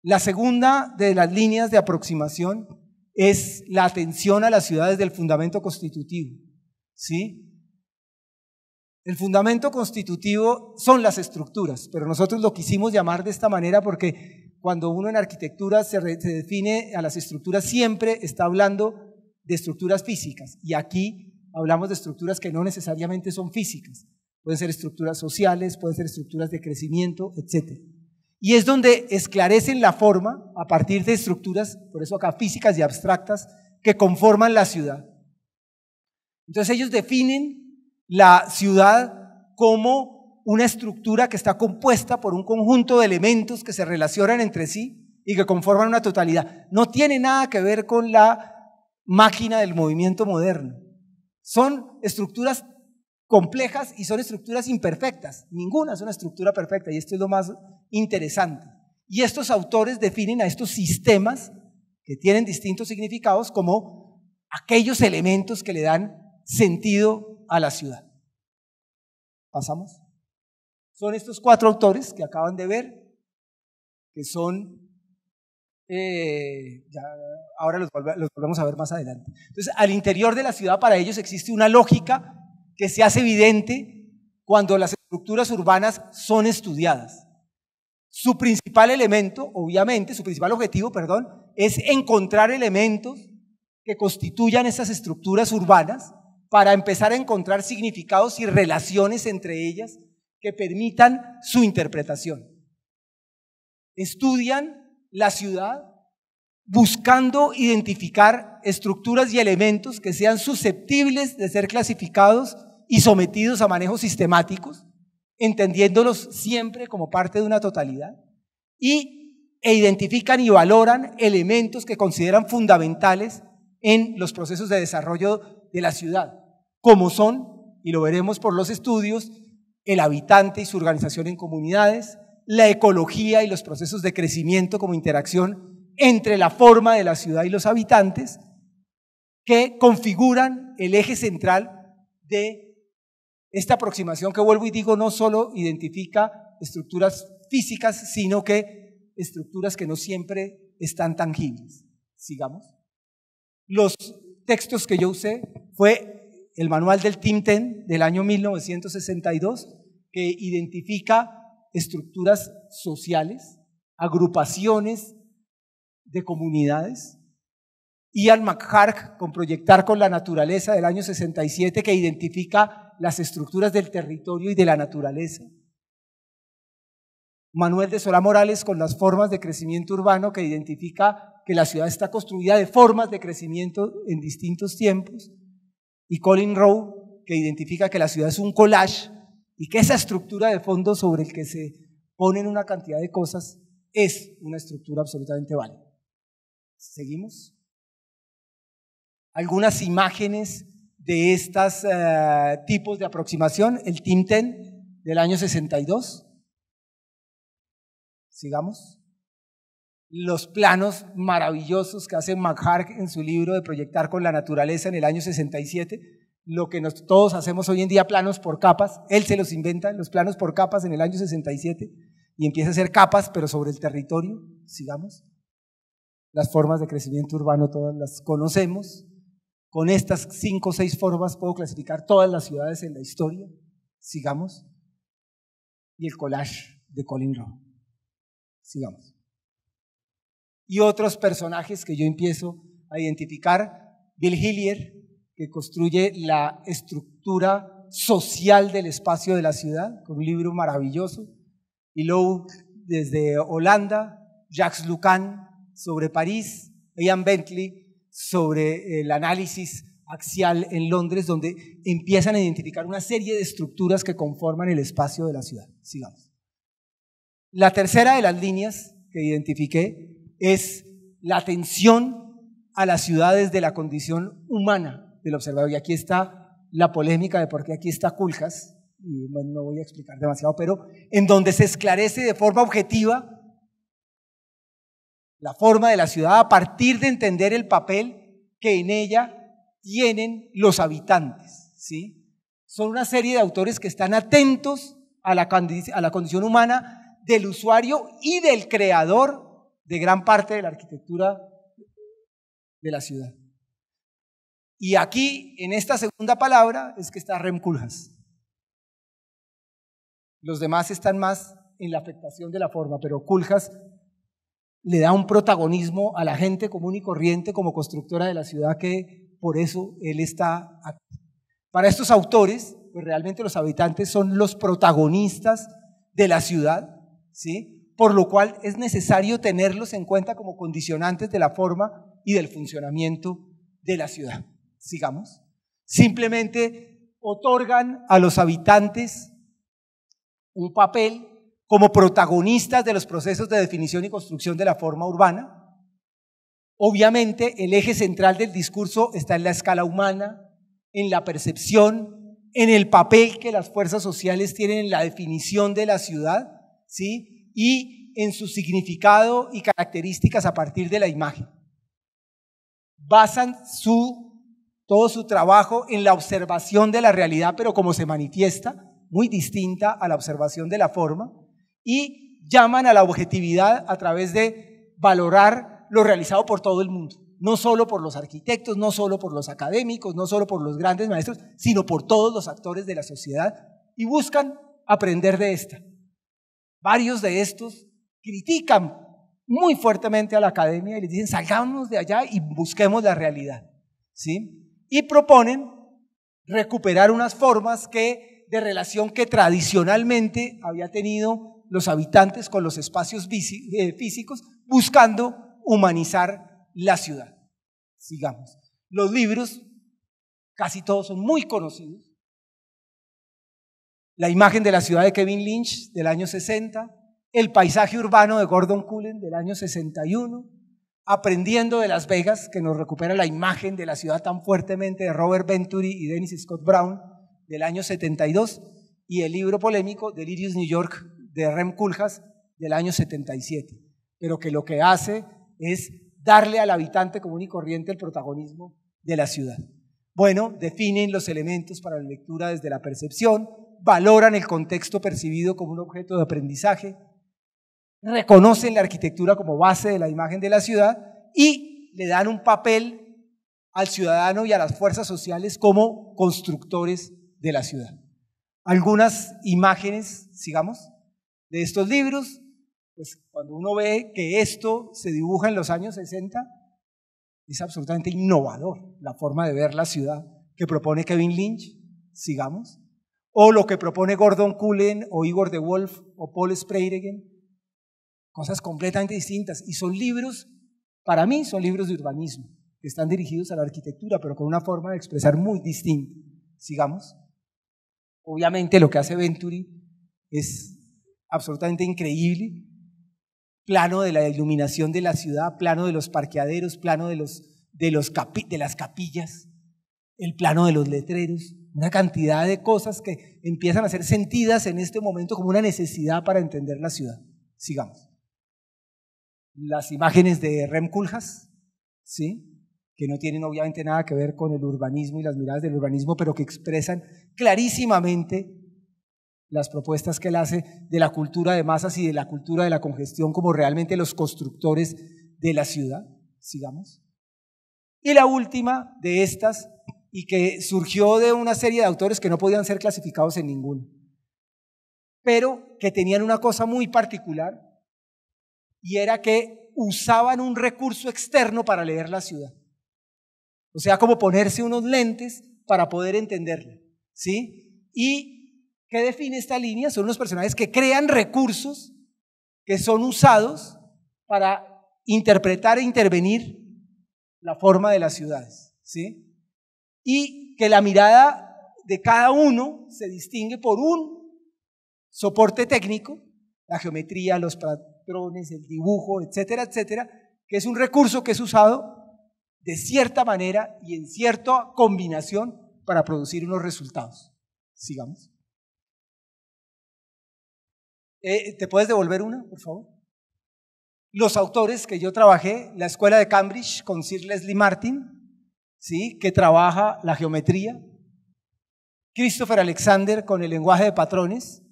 La segunda de las líneas de aproximación es la atención a las ciudades del fundamento constitutivo. ¿Sí? El fundamento constitutivo son las estructuras, pero nosotros lo quisimos llamar de esta manera porque cuando uno en arquitectura se, se define a las estructuras siempre está hablando de estructuras físicas y aquí hablamos de estructuras que no necesariamente son físicas, Pueden ser estructuras sociales, pueden ser estructuras de crecimiento, etc. Y es donde esclarecen la forma a partir de estructuras, por eso acá físicas y abstractas, que conforman la ciudad. Entonces ellos definen la ciudad como una estructura que está compuesta por un conjunto de elementos que se relacionan entre sí y que conforman una totalidad. No tiene nada que ver con la máquina del movimiento moderno. Son estructuras complejas y son estructuras imperfectas. Ninguna es una estructura perfecta y esto es lo más interesante. Y estos autores definen a estos sistemas que tienen distintos significados como aquellos elementos que le dan sentido a la ciudad. ¿Pasamos? Son estos cuatro autores que acaban de ver, que son eh, ahora los, volvemos a ver más adelante. Entonces, al interior de la ciudad para ellos existe una lógica que se hace evidente cuando las estructuras urbanas son estudiadas. Su principal elemento, obviamente, su principal objetivo, perdón, es encontrar elementos que constituyan esas estructuras urbanas para empezar a encontrar significados y relaciones entre ellas que permitan su interpretación. Estudian la ciudad buscando identificar estructuras y elementos que sean susceptibles de ser clasificados y sometidos a manejos sistemáticos, entendiéndolos siempre como parte de una totalidad, y, e identifican y valoran elementos que consideran fundamentales en los procesos de desarrollo de la ciudad, como son, y lo veremos por los estudios, el habitante y su organización en comunidades, la ecología y los procesos de crecimiento como interacción entre la forma de la ciudad y los habitantes, que configuran el eje central de esta aproximación que vuelvo y digo no solo identifica estructuras físicas, sino que estructuras que no siempre están tangibles. Sigamos. Los textos que yo usé fue el manual del Timten del año 1962, que identifica estructuras sociales, agrupaciones de comunidades, y al McHarg con Proyectar con la Naturaleza del año 67, que identifica las estructuras del territorio y de la naturaleza. Manuel de Solá Morales con las formas de crecimiento urbano que identifica que la ciudad está construida de formas de crecimiento en distintos tiempos. Y Colin Rowe que identifica que la ciudad es un collage y que esa estructura de fondo sobre el que se ponen una cantidad de cosas es una estructura absolutamente válida. ¿Seguimos? Algunas imágenes de estos eh, tipos de aproximación, el Tinten del año 62. Sigamos. Los planos maravillosos que hace McHarg en su libro de Proyectar con la Naturaleza en el año 67, lo que todos hacemos hoy en día, planos por capas, él se los inventa, los planos por capas en el año 67, y empieza a hacer capas, pero sobre el territorio, sigamos. Las formas de crecimiento urbano todas las conocemos, con estas cinco o seis formas puedo clasificar todas las ciudades en la historia. Sigamos. Y el collage de Colin Rowe. Sigamos. Y otros personajes que yo empiezo a identificar. Bill Hillier, que construye la estructura social del espacio de la ciudad, con un libro maravilloso. Y luego, desde Holanda, Jacques Lucan sobre París, Ian Bentley sobre el análisis axial en Londres, donde empiezan a identificar una serie de estructuras que conforman el espacio de la ciudad. Sigamos. La tercera de las líneas que identifiqué es la atención a las ciudades de la condición humana del observador. Y aquí está la polémica de por qué aquí está Culcas, y bueno, no voy a explicar demasiado, pero en donde se esclarece de forma objetiva la forma de la ciudad a partir de entender el papel que en ella tienen los habitantes. ¿sí? Son una serie de autores que están atentos a la, condición humana del usuario y del creador de gran parte de la arquitectura de la ciudad. Y aquí, en esta segunda palabra, es que está Rem Koolhaas. Los demás están más en la afectación de la forma, pero culjas le da un protagonismo a la gente común y corriente como constructora de la ciudad que por eso él está Para estos autores, pues realmente los habitantes son los protagonistas de la ciudad, ¿sí? Por lo cual es necesario tenerlos en cuenta como condicionantes de la forma y del funcionamiento de la ciudad. Sigamos. Simplemente otorgan a los habitantes un papel como protagonistas de los procesos de definición y construcción de la forma urbana. Obviamente, el eje central del discurso está en la escala humana, en la percepción, en el papel que las fuerzas sociales tienen en la definición de la ciudad, ¿sí? Y en su significado y características a partir de la imagen. Basan su, todo su trabajo en la observación de la realidad, pero como se manifiesta, muy distinta a la observación de la forma, y llaman a la objetividad a través de valorar lo realizado por todo el mundo, no solo por los arquitectos, no solo por los académicos, no solo por los grandes maestros, sino por todos los actores de la sociedad y buscan aprender de esta. Varios de estos critican muy fuertemente a la academia y les dicen, salgamos de allá y busquemos la realidad. ¿Sí? Y proponen recuperar unas formas de relación que tradicionalmente había tenido los habitantes con los espacios eh, físicos, buscando humanizar la ciudad. Sigamos. Los libros, casi todos son muy conocidos. La imagen de la ciudad de Kevin Lynch del año 60, El paisaje urbano de Gordon Cullen del año 61, Aprendiendo de Las Vegas, que nos recupera la imagen de la ciudad tan fuertemente de Robert Venturi y Dennis Scott Brown del año 72, y el libro polémico Delirious New York de Rem Koolhaas del año 77, pero que lo que hace es darle al habitante común y corriente el protagonismo de la ciudad. Bueno, definen los elementos para la lectura desde la percepción, valoran el contexto percibido como un objeto de aprendizaje, reconocen la arquitectura como base de la imagen de la ciudad y le dan un papel al ciudadano y a las fuerzas sociales como constructores de la ciudad. Algunas imágenes, sigamos de estos libros, pues cuando uno ve que esto se dibuja en los años 60, es absolutamente innovador la forma de ver la ciudad que propone Kevin Lynch, sigamos, o lo que propone Gordon Cullen o Igor de Wolf o Paul Spreiregen, cosas completamente distintas. Y son libros, para mí son libros de urbanismo, que están dirigidos a la arquitectura, pero con una forma de expresar muy distinta. Sigamos. Obviamente lo que hace Venturi es absolutamente increíble. Plano de la iluminación de la ciudad, plano de los parqueaderos, plano de, los, de, los de las capillas, el plano de los letreros, una cantidad de cosas que empiezan a ser sentidas en este momento como una necesidad para entender la ciudad. Sigamos. Las imágenes de Rem Koolhaas, ¿sí? que no tienen obviamente nada que ver con el urbanismo y las miradas del urbanismo, pero que expresan clarísimamente las propuestas que él hace de la cultura de masas y de la cultura de la congestión como realmente los constructores de la ciudad. Sigamos. Y la última de estas, y que surgió de una serie de autores que no podían ser clasificados en ninguno, pero que tenían una cosa muy particular, y era que usaban un recurso externo para leer la ciudad. O sea, como ponerse unos lentes para poder entenderla. ¿Sí? Y ¿Qué define esta línea son los personajes que crean recursos que son usados para interpretar e intervenir la forma de las ciudades. ¿sí? Y que la mirada de cada uno se distingue por un soporte técnico, la geometría, los patrones, el dibujo, etcétera, etcétera, que es un recurso que es usado de cierta manera y en cierta combinación para producir unos resultados. Sigamos. Eh, ¿Te puedes devolver una, por favor? Los autores que yo trabajé, la escuela de Cambridge con Sir Leslie Martin, ¿sí? que trabaja la geometría, Christopher Alexander con el lenguaje de patrones,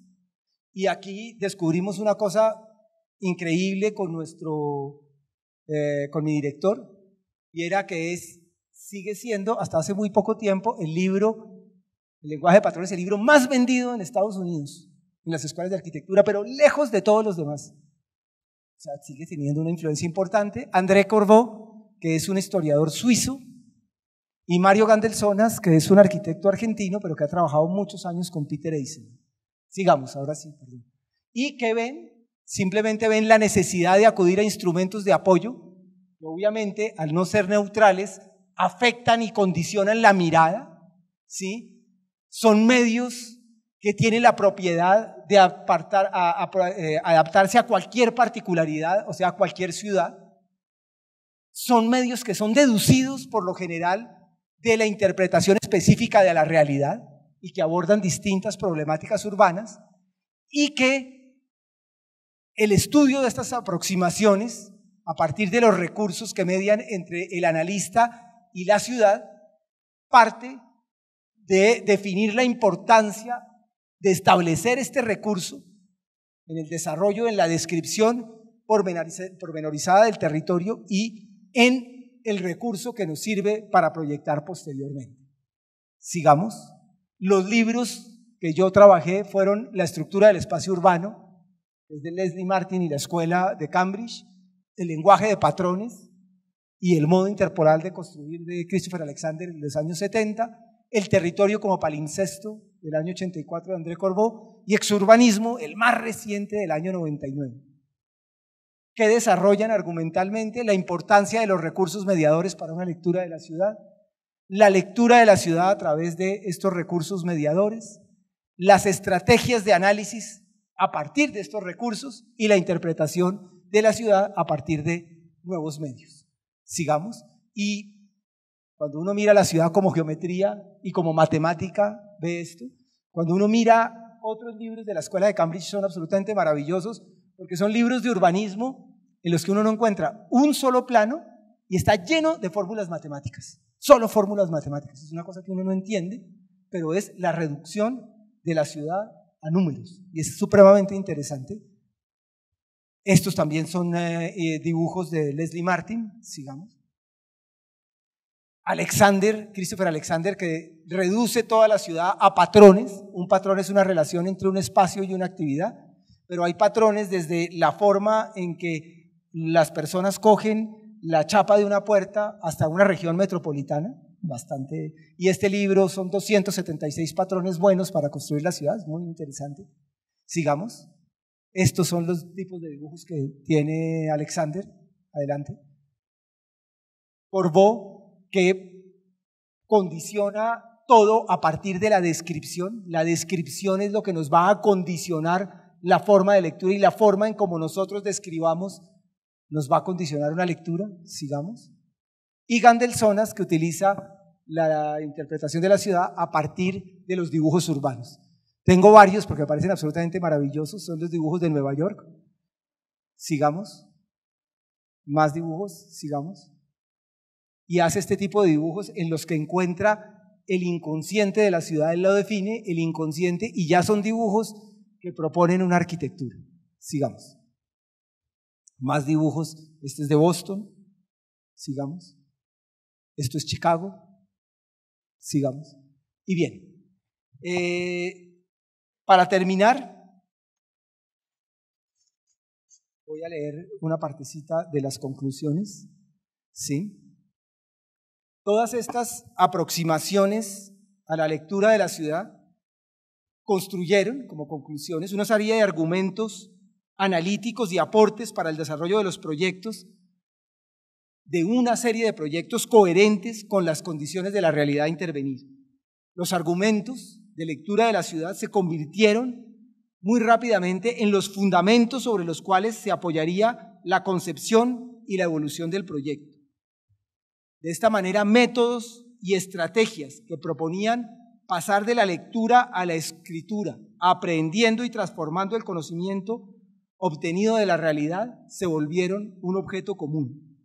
y aquí descubrimos una cosa increíble con nuestro, eh, con mi director, y era que es, sigue siendo hasta hace muy poco tiempo el libro, el lenguaje de patrones, el libro más vendido en Estados Unidos en las escuelas de arquitectura, pero lejos de todos los demás. O sea, sigue teniendo una influencia importante. André Corbeau, que es un historiador suizo, y Mario Gandelzonas, que es un arquitecto argentino, pero que ha trabajado muchos años con Peter Eisen. Sigamos, ahora sí, perdón. ¿Y qué ven? Simplemente ven la necesidad de acudir a instrumentos de apoyo, que obviamente, al no ser neutrales, afectan y condicionan la mirada, ¿sí? Son medios que tienen la propiedad de eh, adaptarse a cualquier particularidad, o sea, a cualquier ciudad, son medios que son deducidos por lo general de la interpretación específica de la realidad y que abordan distintas problemáticas urbanas y que el estudio de estas aproximaciones a partir de los recursos que median entre el analista y la ciudad parte de definir la importancia de establecer este recurso en el desarrollo, en la descripción pormenorizada del territorio y en el recurso que nos sirve para proyectar posteriormente. Sigamos. Los libros que yo trabajé fueron La estructura del espacio urbano, de Leslie Martin y la Escuela de Cambridge, El lenguaje de patrones y el modo interporal de construir de Christopher Alexander en los años 70, El territorio como palincesto del año 84 de André Corbó, y Exurbanismo, el más reciente del año 99, que desarrollan argumentalmente la importancia de los recursos mediadores para una lectura de la ciudad, la lectura de la ciudad a través de estos recursos mediadores, las estrategias de análisis a partir de estos recursos y la interpretación de la ciudad a partir de nuevos medios. Sigamos. Y cuando uno mira la ciudad como geometría y como matemática, ve esto. Cuando uno mira otros libros de la Escuela de Cambridge son absolutamente maravillosos porque son libros de urbanismo en los que uno no encuentra un solo plano y está lleno de fórmulas matemáticas. Solo fórmulas matemáticas. Es una cosa que uno no entiende, pero es la reducción de la ciudad a números. Y es supremamente interesante. Estos también son eh, eh, dibujos de Leslie Martin, sigamos. Alexander, Christopher Alexander, que reduce toda la ciudad a patrones. Un patrón es una relación entre un espacio y una actividad, pero hay patrones desde la forma en que las personas cogen la chapa de una puerta hasta una región metropolitana, bastante. Y este libro son 276 patrones buenos para construir la ciudad, es muy interesante. Sigamos. Estos son los tipos de dibujos que tiene Alexander. Adelante. Corbeau que condiciona todo a partir de la descripción. La descripción es lo que nos va a condicionar la forma de lectura y la forma en como nosotros describamos nos va a condicionar una lectura, sigamos. Y Gandelsonas, que utiliza la interpretación de la ciudad a partir de los dibujos urbanos. Tengo varios porque me parecen absolutamente maravillosos, son los dibujos de Nueva York. Sigamos. Más dibujos, sigamos y hace este tipo de dibujos en los que encuentra el inconsciente de la ciudad, él lo define, el inconsciente, y ya son dibujos que proponen una arquitectura. Sigamos. Más dibujos, este es de Boston, sigamos. Esto es Chicago, sigamos. Y bien, eh, para terminar, voy a leer una partecita de las conclusiones, ¿sí? todas estas aproximaciones a la lectura de la ciudad construyeron como conclusiones una serie de argumentos analíticos y aportes para el desarrollo de los proyectos, de una serie de proyectos coherentes con las condiciones de la realidad intervenida. intervenir. Los argumentos de lectura de la ciudad se convirtieron muy rápidamente en los fundamentos sobre los cuales se apoyaría la concepción y la evolución del proyecto. De esta manera, métodos y estrategias que proponían pasar de la lectura a la escritura, aprendiendo y transformando el conocimiento obtenido de la realidad, se volvieron un objeto común.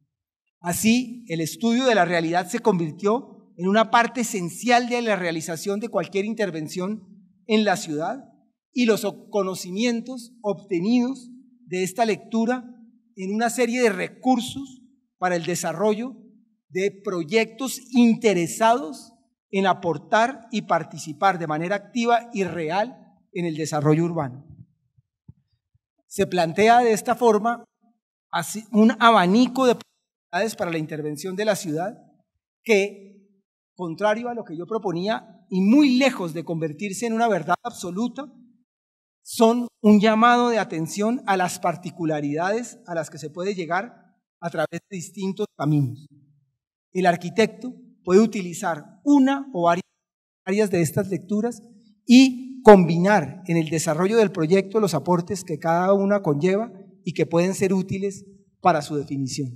Así, el estudio de la realidad se convirtió en una parte esencial de la realización de cualquier intervención en la ciudad y los conocimientos obtenidos de esta lectura en una serie de recursos para el desarrollo de proyectos interesados en aportar y participar de manera activa y real en el desarrollo urbano. Se plantea de esta forma un abanico de posibilidades para la intervención de la ciudad que, contrario a lo que yo proponía y muy lejos de convertirse en una verdad absoluta, son un llamado de atención a las particularidades a las que se puede llegar a través de distintos caminos el arquitecto puede utilizar una o varias de estas lecturas y combinar en el desarrollo del proyecto los aportes que cada una conlleva y que pueden ser útiles para su definición.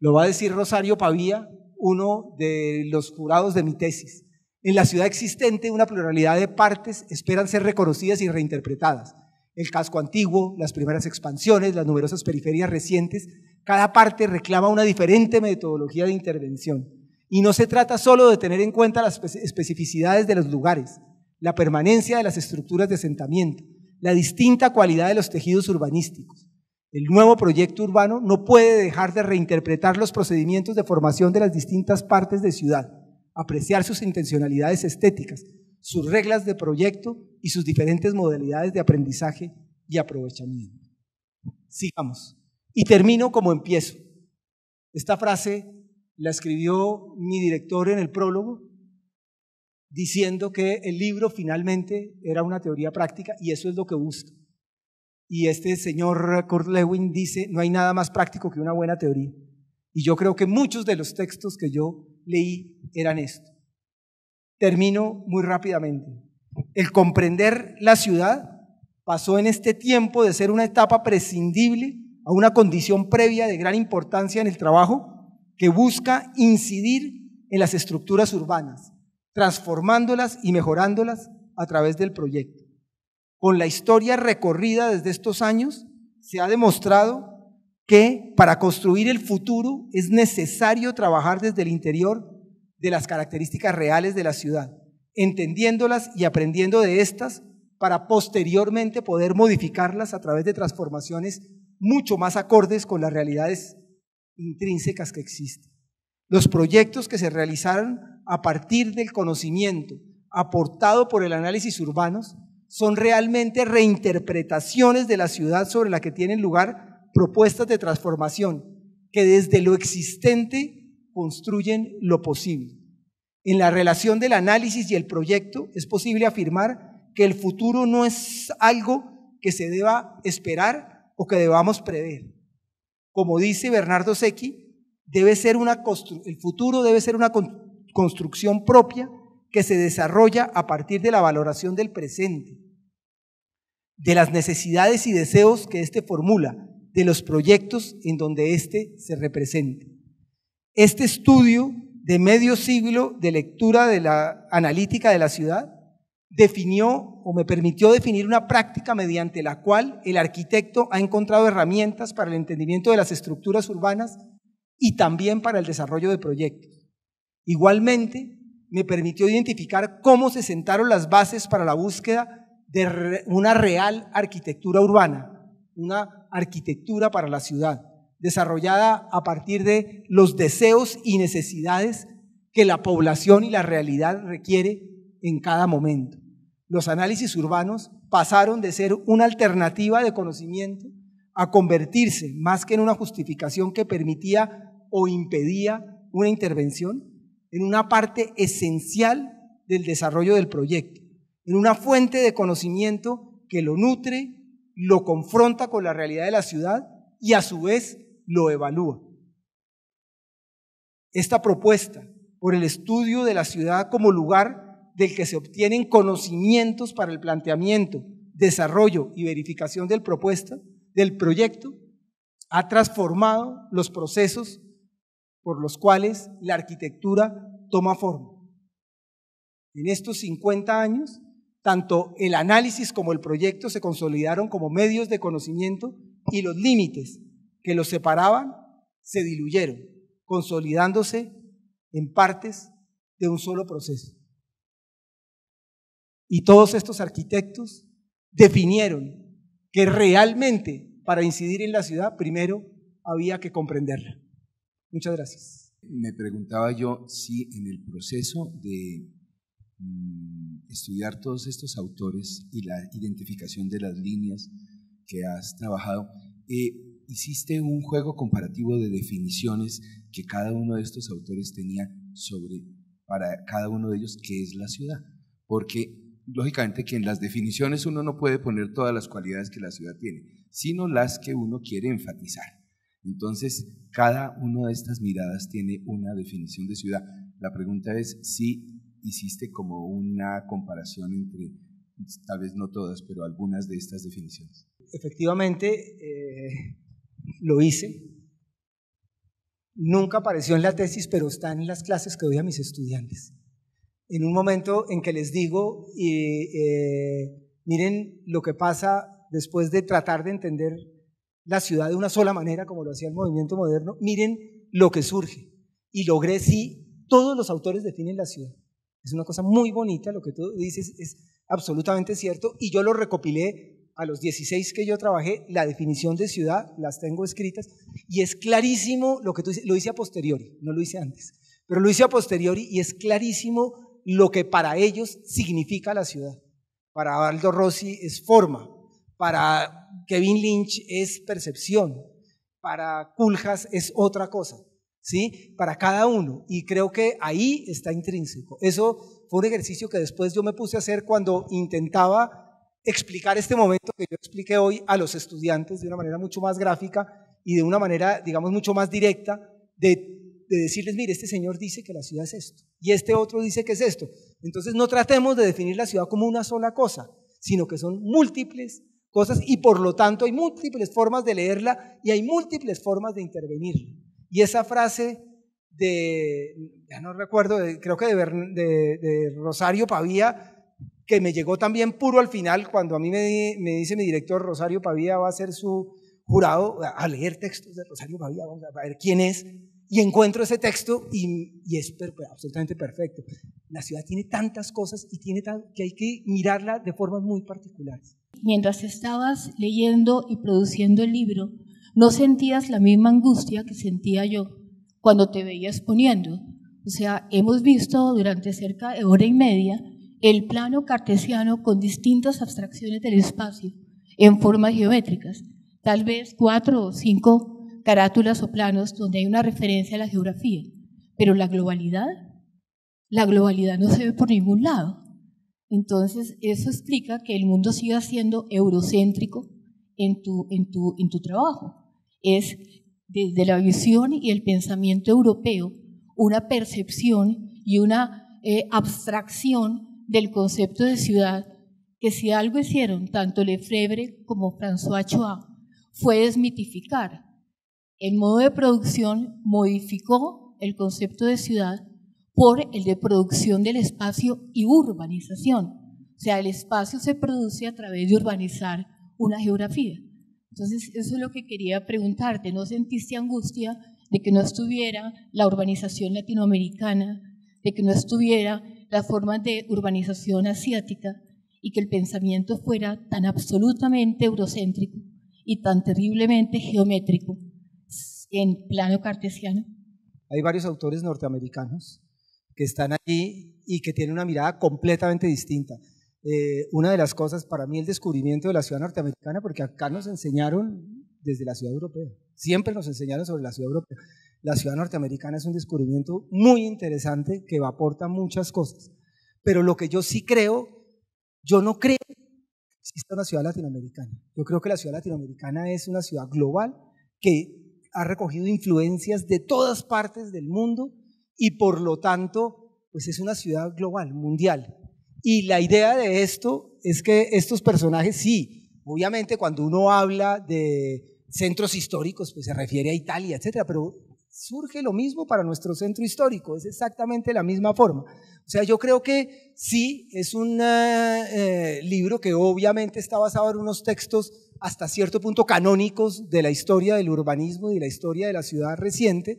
Lo va a decir Rosario Pavía, uno de los jurados de mi tesis. En la ciudad existente, una pluralidad de partes esperan ser reconocidas y reinterpretadas el casco antiguo, las primeras expansiones, las numerosas periferias recientes, cada parte reclama una diferente metodología de intervención. Y no se trata solo de tener en cuenta las especificidades de los lugares, la permanencia de las estructuras de asentamiento, la distinta cualidad de los tejidos urbanísticos. El nuevo proyecto urbano no puede dejar de reinterpretar los procedimientos de formación de las distintas partes de ciudad, apreciar sus intencionalidades estéticas, sus reglas de proyecto y sus diferentes modalidades de aprendizaje y aprovechamiento. Sigamos. Y termino como empiezo. Esta frase la escribió mi director en el prólogo, diciendo que el libro finalmente era una teoría práctica y eso es lo que busco. Y este señor Kurt Lewin dice, no hay nada más práctico que una buena teoría. Y yo creo que muchos de los textos que yo leí eran esto. Termino muy rápidamente. El comprender la ciudad pasó en este tiempo de ser una etapa prescindible a una condición previa de gran importancia en el trabajo que busca incidir en las estructuras urbanas, transformándolas y mejorándolas a través del proyecto. Con la historia recorrida desde estos años, se ha demostrado que para construir el futuro es necesario trabajar desde el interior de las características reales de la ciudad, entendiéndolas y aprendiendo de estas para posteriormente poder modificarlas a través de transformaciones mucho más acordes con las realidades intrínsecas que existen. Los proyectos que se realizaron a partir del conocimiento aportado por el análisis urbanos son realmente reinterpretaciones de la ciudad sobre la que tienen lugar propuestas de transformación que desde lo existente construyen lo posible. En la relación del análisis y el proyecto es posible afirmar que el futuro no es algo que se deba esperar o que debamos prever. Como dice Bernardo Secchi, debe ser una el futuro debe ser una construcción propia que se desarrolla a partir de la valoración del presente, de las necesidades y deseos que éste formula, de los proyectos en donde éste se represente este estudio de medio siglo de lectura de la analítica de la ciudad definió o me permitió definir una práctica mediante la cual el arquitecto ha encontrado herramientas para el entendimiento de las estructuras urbanas y también para el desarrollo de proyectos. Igualmente, me permitió identificar cómo se sentaron las bases para la búsqueda de una real arquitectura urbana, una arquitectura para la ciudad desarrollada a partir de los deseos y necesidades que la población y la realidad requiere en cada momento. Los análisis urbanos pasaron de ser una alternativa de conocimiento a convertirse más que en una justificación que permitía o impedía una intervención, en una parte esencial del desarrollo del proyecto, en una fuente de conocimiento que lo nutre, lo confronta con la realidad de la ciudad y a su vez lo evalúa. Esta propuesta por el estudio de la ciudad como lugar del que se obtienen conocimientos para el planteamiento, desarrollo y verificación del propuesta, del proyecto, ha transformado los procesos por los cuales la arquitectura toma forma. En estos 50 años, tanto el análisis como el proyecto se consolidaron como medios de conocimiento y los límites que los separaban se diluyeron, consolidándose en partes de un solo proceso. Y todos estos arquitectos definieron que realmente para incidir en la ciudad primero había que comprenderla. Muchas gracias. Me preguntaba yo si en el proceso de mm, estudiar todos estos autores y la identificación de las líneas que has trabajado, eh, hiciste un juego comparativo de definiciones que cada uno de estos autores tenía sobre para cada uno de ellos qué es la ciudad. Porque lógicamente que en las definiciones uno no puede poner todas las cualidades que la ciudad tiene, sino las que uno quiere enfatizar. Entonces, cada una de estas miradas tiene una definición de ciudad. La pregunta es si hiciste como una comparación entre, tal vez no todas, pero algunas de estas definiciones. Efectivamente, eh, lo hice. Nunca apareció en la tesis, pero está en las clases que doy a mis estudiantes. En un momento en que les digo, eh, miren lo que pasa después de tratar de entender la ciudad de una sola manera, como lo hacía el movimiento moderno, miren lo que surge. Y logré, sí, todos los autores definen la ciudad. Es una cosa muy bonita, lo que tú dices es absolutamente cierto, y yo lo recopilé a los 16 que yo trabajé, la definición de ciudad, las tengo escritas, y es clarísimo lo que tú dices, lo hice a posteriori, no lo hice antes, pero lo hice a posteriori y es clarísimo lo que para ellos significa la ciudad. Para Aldo Rossi es forma, para Kevin Lynch es percepción, para Culjas es otra cosa, ¿sí? Para cada uno, y creo que ahí está intrínseco. Eso fue un ejercicio que después yo me puse a hacer cuando intentaba explicar este momento que yo expliqué hoy a los estudiantes de una manera mucho más gráfica y de una manera, digamos, mucho más directa de, decirles, mire, este señor dice que la ciudad es esto y este otro dice que es esto. Entonces no tratemos de definir la ciudad como una sola cosa, sino que son múltiples cosas y por lo tanto hay múltiples formas de leerla y hay múltiples formas de intervenir. Y esa frase de, ya no recuerdo, creo que de, de Rosario Pavía, que me llegó también puro al final, cuando a mí me, dice mi director Rosario Pavía va a ser su jurado, a leer textos de Rosario Pavía, vamos a ver quién es, y encuentro ese texto y, es pues, absolutamente perfecto. La ciudad tiene tantas cosas y tiene que hay que mirarla de formas muy particulares. Mientras estabas leyendo y produciendo el libro, ¿no sentías la misma angustia que sentía yo cuando te veías poniendo? O sea, hemos visto durante cerca de hora y media el plano cartesiano con distintas abstracciones del espacio en formas geométricas, tal vez cuatro o cinco carátulas o planos donde hay una referencia a la geografía, pero la globalidad, la globalidad no se ve por ningún lado. Entonces, eso explica que el mundo siga siendo eurocéntrico en tu, en tu, en tu trabajo. Es desde la visión y el pensamiento europeo una percepción y una eh, abstracción del concepto de ciudad que si algo hicieron tanto Lefebvre como François Choa fue desmitificar. El modo de producción modificó el concepto de ciudad por el de producción del espacio y urbanización. O sea, el espacio se produce a través de urbanizar una geografía. Entonces, eso es lo que quería preguntarte. ¿No sentiste angustia de que no estuviera la urbanización latinoamericana, de que no estuviera la forma de urbanización asiática y que el pensamiento fuera tan absolutamente eurocéntrico y tan terriblemente geométrico en plano cartesiano. Hay varios autores norteamericanos que están allí y que tienen una mirada completamente distinta. Eh, una de las cosas para mí el descubrimiento de la ciudad norteamericana, porque acá nos enseñaron desde la ciudad europea, siempre nos enseñaron sobre la ciudad europea la ciudad norteamericana es un descubrimiento muy interesante que aporta muchas cosas. Pero lo que yo sí creo, yo no creo que exista una ciudad latinoamericana. Yo creo que la ciudad latinoamericana es una ciudad global que ha recogido influencias de todas partes del mundo y por lo tanto, pues es una ciudad global, mundial. Y la idea de esto es que estos personajes, sí, obviamente cuando uno habla de centros históricos, pues se refiere a Italia, etcétera, pero surge lo mismo para nuestro centro histórico, es exactamente la misma forma. O sea, yo creo que sí, es un eh, eh, libro que obviamente está basado en unos textos hasta cierto punto canónicos de la historia del urbanismo y la historia de la ciudad reciente,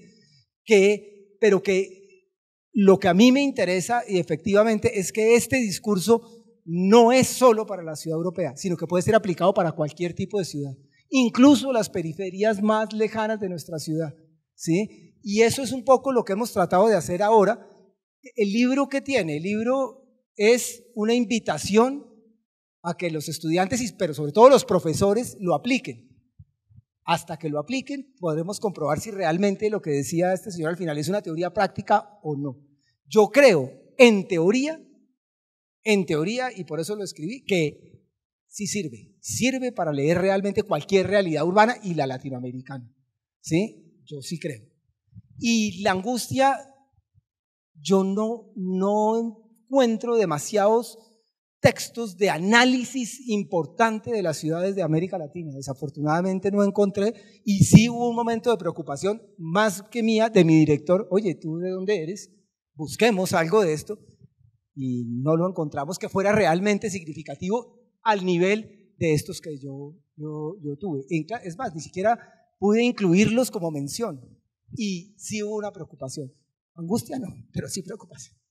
pero que lo que a mí me interesa y efectivamente es que este discurso no es solo para la ciudad europea, sino que puede ser aplicado para cualquier tipo de ciudad, incluso las periferias más lejanas de nuestra ciudad. ¿sí? Y eso es un poco lo que hemos tratado de hacer ahora. El libro que tiene, el libro es una invitación a que los estudiantes, pero sobre todo los profesores, lo apliquen. Hasta que lo apliquen, podremos comprobar si realmente lo que decía este señor al final es una teoría práctica o no. Yo creo, en teoría, en teoría, y por eso lo escribí, que sí sirve. Sirve para leer realmente cualquier realidad urbana y la latinoamericana. ¿Sí? yo sí creo. Y la angustia, yo no, no encuentro demasiados textos de análisis importante de las ciudades de América Latina. Desafortunadamente no encontré y sí hubo un momento de preocupación más que mía de mi director, oye, ¿tú de dónde eres? Busquemos algo de esto y no lo encontramos que fuera realmente significativo al nivel de estos que yo, yo, yo tuve. Es más, ni siquiera pude incluirlos como mención. Y sí hubo una preocupación. Angustia no, pero sí preocupación.